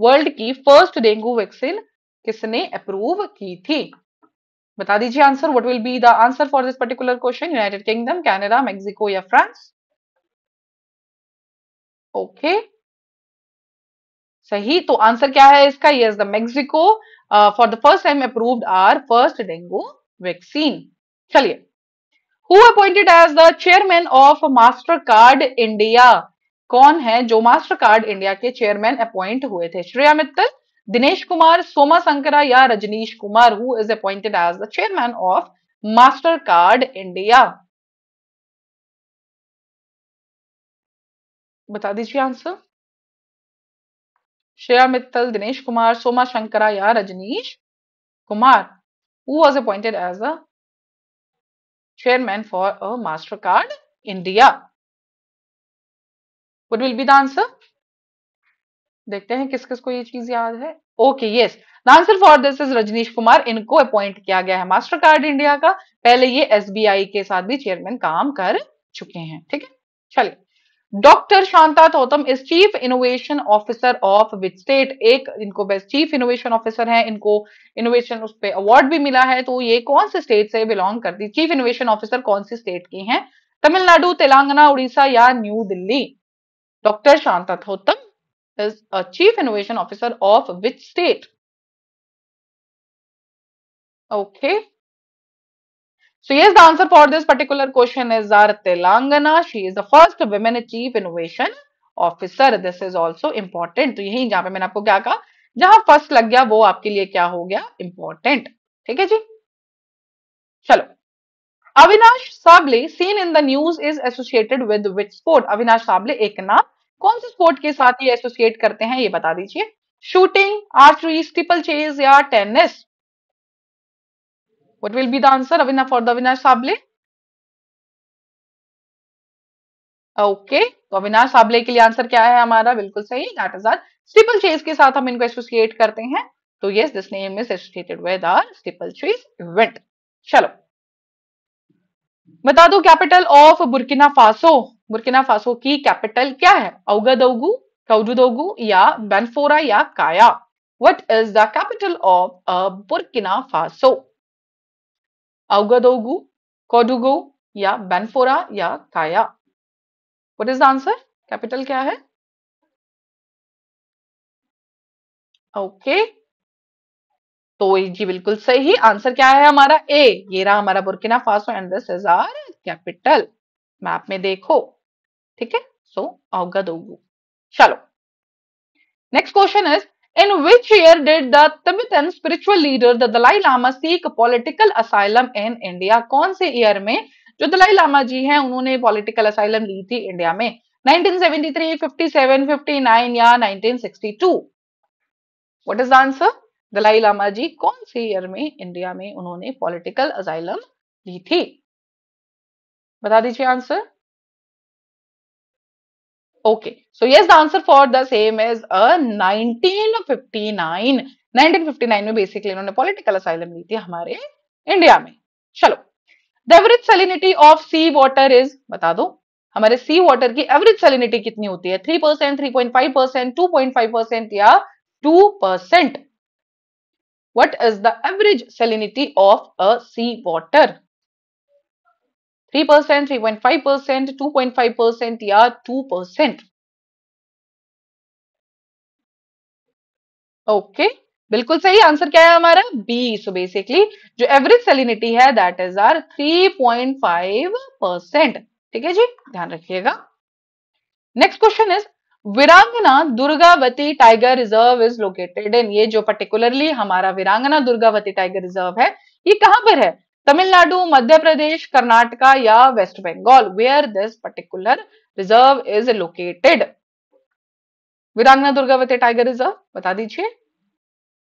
world की first dengue vaccine किसने approve की थी बता दीजिए answer what will be the answer for this particular question United Kingdom Canada Mexico या फ्रांस ओके okay. सही तो आंसर क्या है इसका yes the Mexico for the first time approved uh first dengue vaccine चलिए who appointed as the chairman of Mastercard India कौन है जो मास्टर कार्ड इंडिया के चेयरमैन अपॉइंट हुए थे श्रेया मित्तल दिनेश कुमार सोमा संकरा या Rajnish Kumar who is appointed as the chairman of Mastercard India बता दीजिए आंसर श्रेया मित्तल दिनेश कुमार सोमा शंकरा या Rajnish Kumar who was appointed as a chairman for a Mastercard India what will be the answer देखते हैं किस किस को ये चीज याद है okay yes the answer for this is Rajnish Kumar इनको अपॉइंट किया गया है मास्टर कार्ड इंडिया का पहले ये एसबीआई के साथ भी चेयरमैन काम कर चुके हैं ठीक है चलिए doctor Shanta Thotam is chief innovation officer of which state एक इनको बेस्ट चीफ इनोवेशन ऑफिसर है इनको इनोवेशन उस पर अवार्ड भी मिला है तो ये कौन से स्टेट से बिलोंग करती चीफ इनोवेशन ऑफिसर कौन सी स्टेट की है तमिलनाडु तेलंगाना उड़ीसा या New Delhi doctor Shanta Thotam is a chief innovation officer of which state okay So yes, the answer for this particular question is R. Telangana. She is the first women chief innovation officer. This is also important. तो यही जहां पे मैंने आपको क्या कहा जहां first लग गया वो आपके लिए क्या हो गया इंपॉर्टेंट ठीक है जी चलो Avinash Sable seen in the news is associated with which sport Avinash Sable एक नाम कौन से स्पोर्ट के साथ ये एसोसिएट करते हैं ये बता दीजिए शूटिंग आर्चरी स्टीपल चेज या tennis What will be the answer Avina for the Avinash Sable? Okay तो अविनाश साबले के लिए आंसर क्या है हमारा बिल्कुल सही that is our steeplechase के साथ हम इनको एसोसिएट करते हैं तो yes this name is associated with our steeplechase event चलो बता दो capital of Burkina Faso Burkina Faso की कैपिटल क्या है औगदौगु कौजुदोगु या बेनफोरा या Kaya what is the capital of Burkina Faso Ouagadougou, Kodougou या Banfora या Kaya. What is the answer? Capital क्या है? Okay. तो जी बिल्कुल सही आंसर क्या है हमारा ए ये रहा हमारा Burkina Faso and this is our capital map में देखो ठीक है सो औगा चलो next question is In which year did the Tibetan spiritual leader the Dalai Lama seek political asylum in India? कौन से ईयर में जो दलाई लामा जी हैं उन्होंने पॉलिटिकल असाइलम ली थी इंडिया में 1973, 57, 59 या 1962? What is the answer? Dalai Lama जी कौन से ईयर में इंडिया में उन्होंने पॉलिटिकल असाइलम ली थी बता दीजिए answer Okay, so yes, the answer for the same is a 1959. 1959 में बेसिकली इन्होंने पॉलिटिकल असाइलम ली थी हमारे इंडिया में चलो the average salinity of sea water is बता दो हमारे सी वाटर की एवरेज सेलिनिटी कितनी होती है three percent three point five percent two point five percent या two percent what is the average salinity of a sea water three percent three point five percent two point five percent या two percent okay बिल्कुल सही answer क्या है हमारा B so basically जो average salinity है that is our three point five percent ठीक है जी ध्यान रखिएगा next question is Virangana Durgavati tiger reserve is located in ये जो पर्टिकुलरली हमारा वीरांगना दुर्गावती टाइगर रिजर्व है ये कहां पर है तमिलनाडु मध्य प्रदेश कर्नाटका या West Bengal where this particular reserve is located Virangana Durgavati tiger reserve बता दीजिए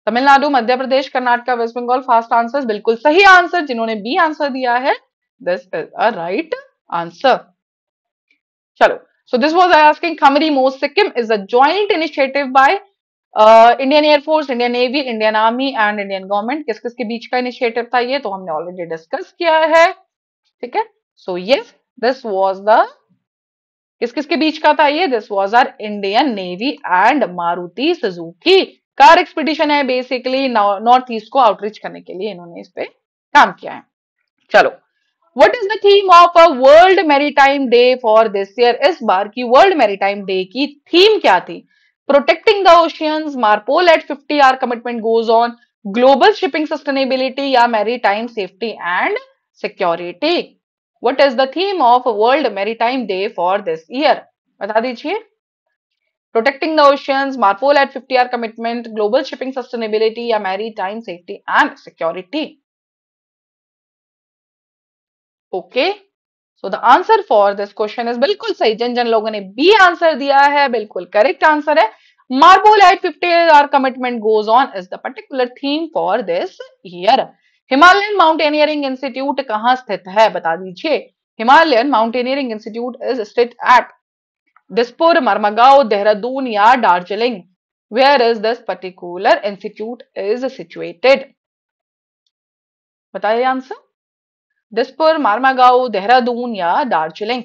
तमिलनाडु मध्य प्रदेश कर्नाटका वेस्ट बंगाल फास्ट आंसर बिल्कुल सही आंसर जिन्होंने बी आंसर दिया है this is a right answer चलो so this was I asking खमरी most Sikkim is a joint initiative by Indian air force Indian navy Indian army and Indian government किस किस के बीच का इनिशिएटिव था ये तो हमने ऑलरेडी डिस्कस किया है ठीक है so yes this was the किस किस के बीच का था ये this was our Indian navy and Maruti Suzuki car expedition है बेसिकली नॉर्थ ईस्ट को आउटरीच करने के लिए इन्होंने इस पे काम किया है चलो what is the theme of a world maritime day for this year इस बार की वर्ल्ड मैरीटाइम डे की थीम क्या थी protecting the oceans, MARPOL at 50, our commitment goes on, global shipping sustainability, maritime safety and security. What is the theme of World Maritime Day for this year? protecting the oceans, MARPOL at 50, our commitment, global shipping sustainability, maritime safety and security. Okay. So the answer for this question is बिल्कुल सही जिन जिन लोगों ने B answer दिया है बिल्कुल correct answer है MARPOL at fifty our commitment goes on is the particular theme for this year Himalayan mountaineering institute कहां स्थित है बता दीजिए हिमालयन माउंटेनियरिंग इंस्टीट्यूट इज स्थित एट दिसपुर मरमागांव देहरादून या Darjeeling where is this particular institute is situated बताइए answer Dispur Marmagao Dehradun या Darjeeling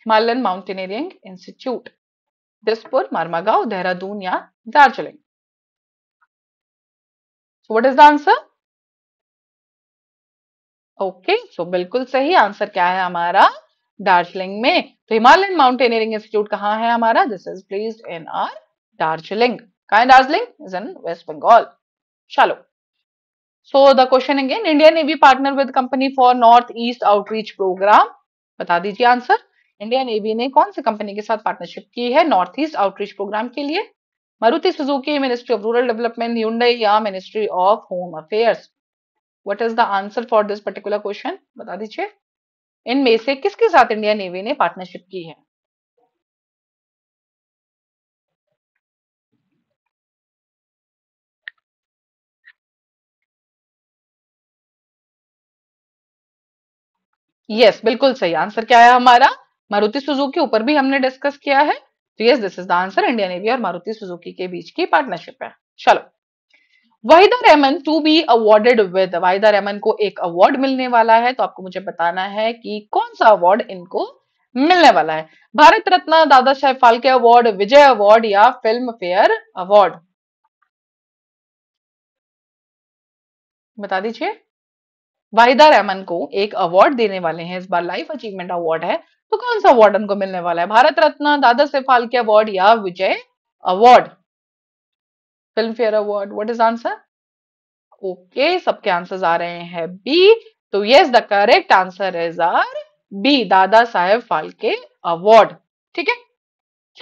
Himalayan mountaineering institute Dispur Marmagao Dehradun या Darjeeling so what is the answer okay so बिल्कुल सही आंसर क्या है हमारा दार्जिलिंग में तो हिमालयन माउंटेनियरिंग इंस्टीट्यूट कहाँ है हमारा this is placed in our Darjeeling Kayan Darjeeling is in West Bengal. Shallow. So the question again, India Navy partner with company for Northeast Outreach Program. बता दीजिए आंसर इंडिया नेवी ने कौन सी company के साथ partnership की है नॉर्थ ईस्ट आउटरीच प्रोग्राम के लिए Maruti Suzuki ministry of rural development Hyundai या ministry of home affairs what is the answer for this particular question बता दीजिए इनमें से किसके साथ इंडिया नेवी ने पार्टनरशिप की है यस yes, बिल्कुल सही आंसर क्या है हमारा मारुति सुजुकी ऊपर भी हमने डिस्कस किया है तो yes this is the answer Indian navy और मारुति सुजुकी के बीच की पार्टनरशिप है चलो Waheeda Rehman to be awarded with Waheeda Rehman को एक अवार्ड मिलने वाला है तो आपको मुझे बताना है कि कौन सा अवार्ड इनको मिलने वाला है भारत रत्न दादा साहेब फाल्के अवार्ड विजय अवार्ड या फिल्म फेयर अवार्ड बता दीजिए वाहिदा रहमन को एक अवार्ड देने वाले हैं इस बार लाइफ अचीवमेंट अवार्ड है तो कौन सा अवार्ड उनको मिलने वाला है भारत रत्न दादा से फालके अवार्ड या Vijay award Filmfare award what is answer okay सबके आंसर्स आ रहे हैं बी तो yes the correct answer is our B Dada Saheb Phalke award ठीक है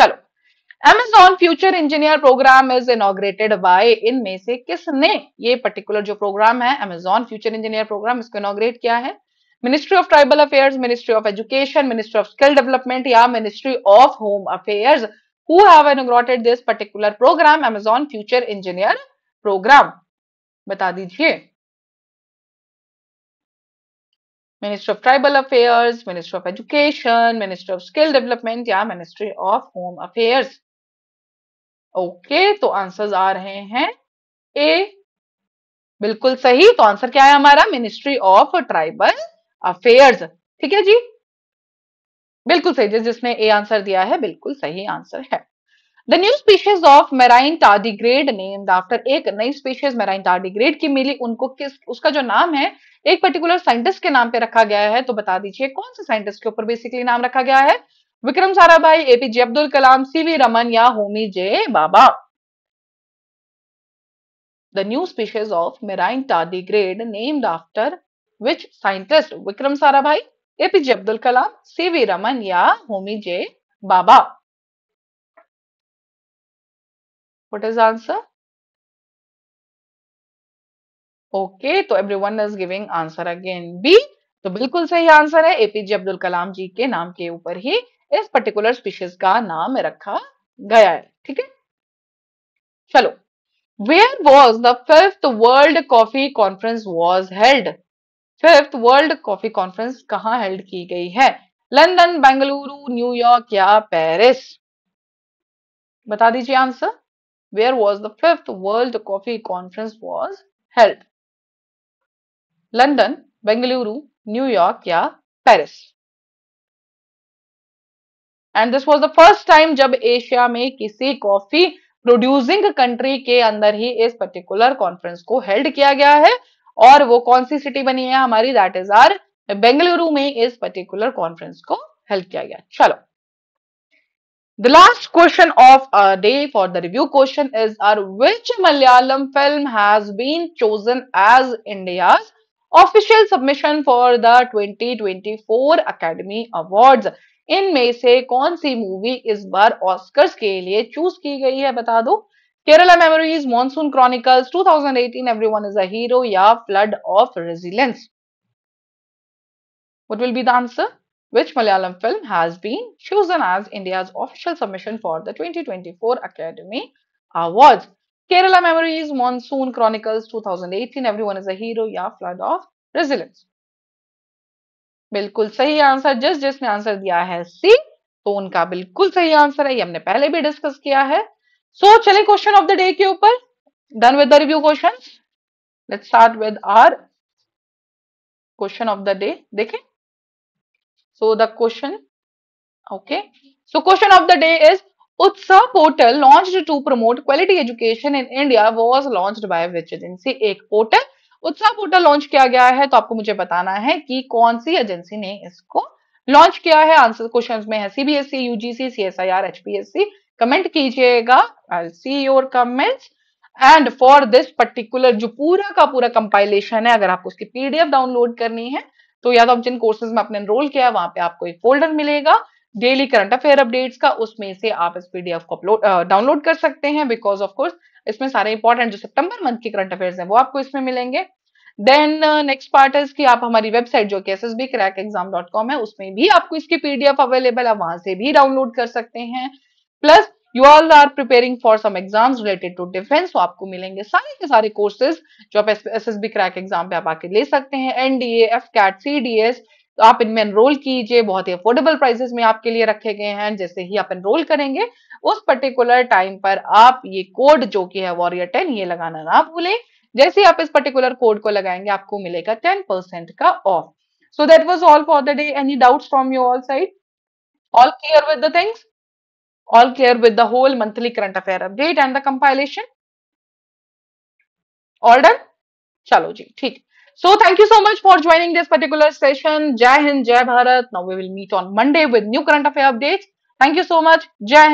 चलो Amazon future engineer program is inaugurated by इन में से किसने ये पर्टिकुलर जो प्रोग्राम है एमेजॉन फ्यूचर इंजीनियर प्रोग्राम इसको इनोग्रेट किया है ministry of tribal affairs ministry of education ministry of skill development या ministry of home affairs who have inaugurated this particular program Amazon future engineer program बता दीजिए ministry of tribal affairs ministry of education ministry of skill development या ministry of home affairs okay तो answers आ रहे हैं ए बिल्कुल सही तो आंसर क्या है हमारा मिनिस्ट्री ऑफ ट्राइबल अफेयर्स ठीक है जी बिल्कुल सही जिस जिसने ए आंसर दिया है बिल्कुल सही आंसर है the new species of marine tardigrade named after एक नई स्पीशीज मेराइन टाडीग्रेड की मिली उनको किस उसका जो नाम है एक पर्टिकुलर साइंटिस्ट के नाम पे रखा गया है तो बता दीजिए कौन से साइंटिस्ट के ऊपर बेसिकली नाम रखा गया है विक्रम साराभाई एपीजे अब्दुल कलाम सीवी रमन या Homi J Bhabha the new species of marine grade named after which scientist Vikram Sarabhai APJ Abdul Kalam CV Raman या Homi J Bhabha what is answer okay तो everyone is giving answer again B तो बिल्कुल सही आंसर है एपीजे अब्दुल कलाम जी के नाम के ऊपर ही इस पर्टिकुलर स्पीशीज का नाम रखा गया है ठीक है चलो where was the fifth world coffee conference was held fifth world coffee conference कहाँ हेल्ड की गई है लंदन बेंगलुरु न्यूयॉर्क या पेरिस बता दीजिए answer where was the fifth world coffee conference was held London Bengaluru New York या Paris and this was the first time जब Asia में किसी कॉफी प्रोड्यूसिंग कंट्री के अंदर ही इस पर्टिकुलर कॉन्फ्रेंस को हेल्ड किया गया है और वो कौन सी सिटी बनी है हमारी दैट इज आर बेंगलुरु में इस पर्टिकुलर कॉन्फ्रेंस को हेल्ड किया गया चलो the last question of a day for the review question is our which Malayalam film has been chosen as India official submission for the twenty twenty four academy award इनमें से कौन सी movie इस बार Oscars के लिए choose की गई है बता दो Kerala memories monsoon chronicles 2018 everyone is a hero या flood of resilience what will be the answer which Malayalam film has been chosen as India official submission for the twenty twenty academy award Kerala memories monsoon chronicles two 2018 everyone is a hero या flood of resilience बिल्कुल सही answer जिस जिसने answer दिया है सी तो उनका बिल्कुल सही आंसर है ये हमने पहले भी डिस्कस किया है सो so, चले क्वेश्चन ऑफ द डे के ऊपर done with the review question let's start with our question of the day देखें so the question okay so question of the day is Utsah portal launch to promote quality education in India was launch by which agency एक portal Utsah portal launch किया गया है तो आपको मुझे बताना है कि कौन सी एजेंसी ने इसको लॉन्च किया है आंसर क्वेश्चन में है CBSE UGC C R HPSC comment कीजिएगा I see your comments and for this particular जो पूरा का पूरा कंपाइलेशन है अगर आपको उसकी पीडीएफ डाउनलोड करनी है तो या तो आप जिन कोर्सेज में आपने एनरोल किया है वहां पे आपको एक फोल्डर मिलेगा डेली करंट अफेयर अपडेट्स का उसमें से आप इस पीडीएफ को अपलोड डाउनलोड कर सकते हैं बिकॉज ऑफ कोर्स इसमें सारे इंपॉर्टेंट जो सितंबर मंथ के करंट अफेयर्स हैं वो आपको इसमें मिलेंगे देन नेक्स्ट पार्ट इज कि आप हमारी वेबसाइट जो कि S S B crack exam dot com है उसमें भी आपको इसकी पीडीएफ अवेलेबल है वहां से भी डाउनलोड कर सकते हैं plus you all are preparing for some exams related to defence वो आपको मिलेंगे सारे के सारे कोर्सेज जो आप S S B crack exam पे आप आके ले सकते हैं NDA AFCAT C D S तो आप इनमें एनरोल कीजिए बहुत ही अफोर्डेबल प्राइसेस में आपके लिए रखे गए हैं जैसे ही आप एनरोल करेंगे उस पर्टिकुलर टाइम पर आप ये कोड जो कि है वॉरियर टेन ये लगाना ना भूलें जैसे ही आप इस पर्टिकुलर कोड को लगाएंगे आपको मिलेगा टेन परसेंट का off so that was all for the day any doubt from your all side all clear with the things all clear with the whole monthly current affair update and the compilation order चलो जी ठीक So thank you so much for joining this particular session. Jai Hind, Jai Bharat. Now we will meet on Monday with new current affair updates. Thank you so much. Jai Hind.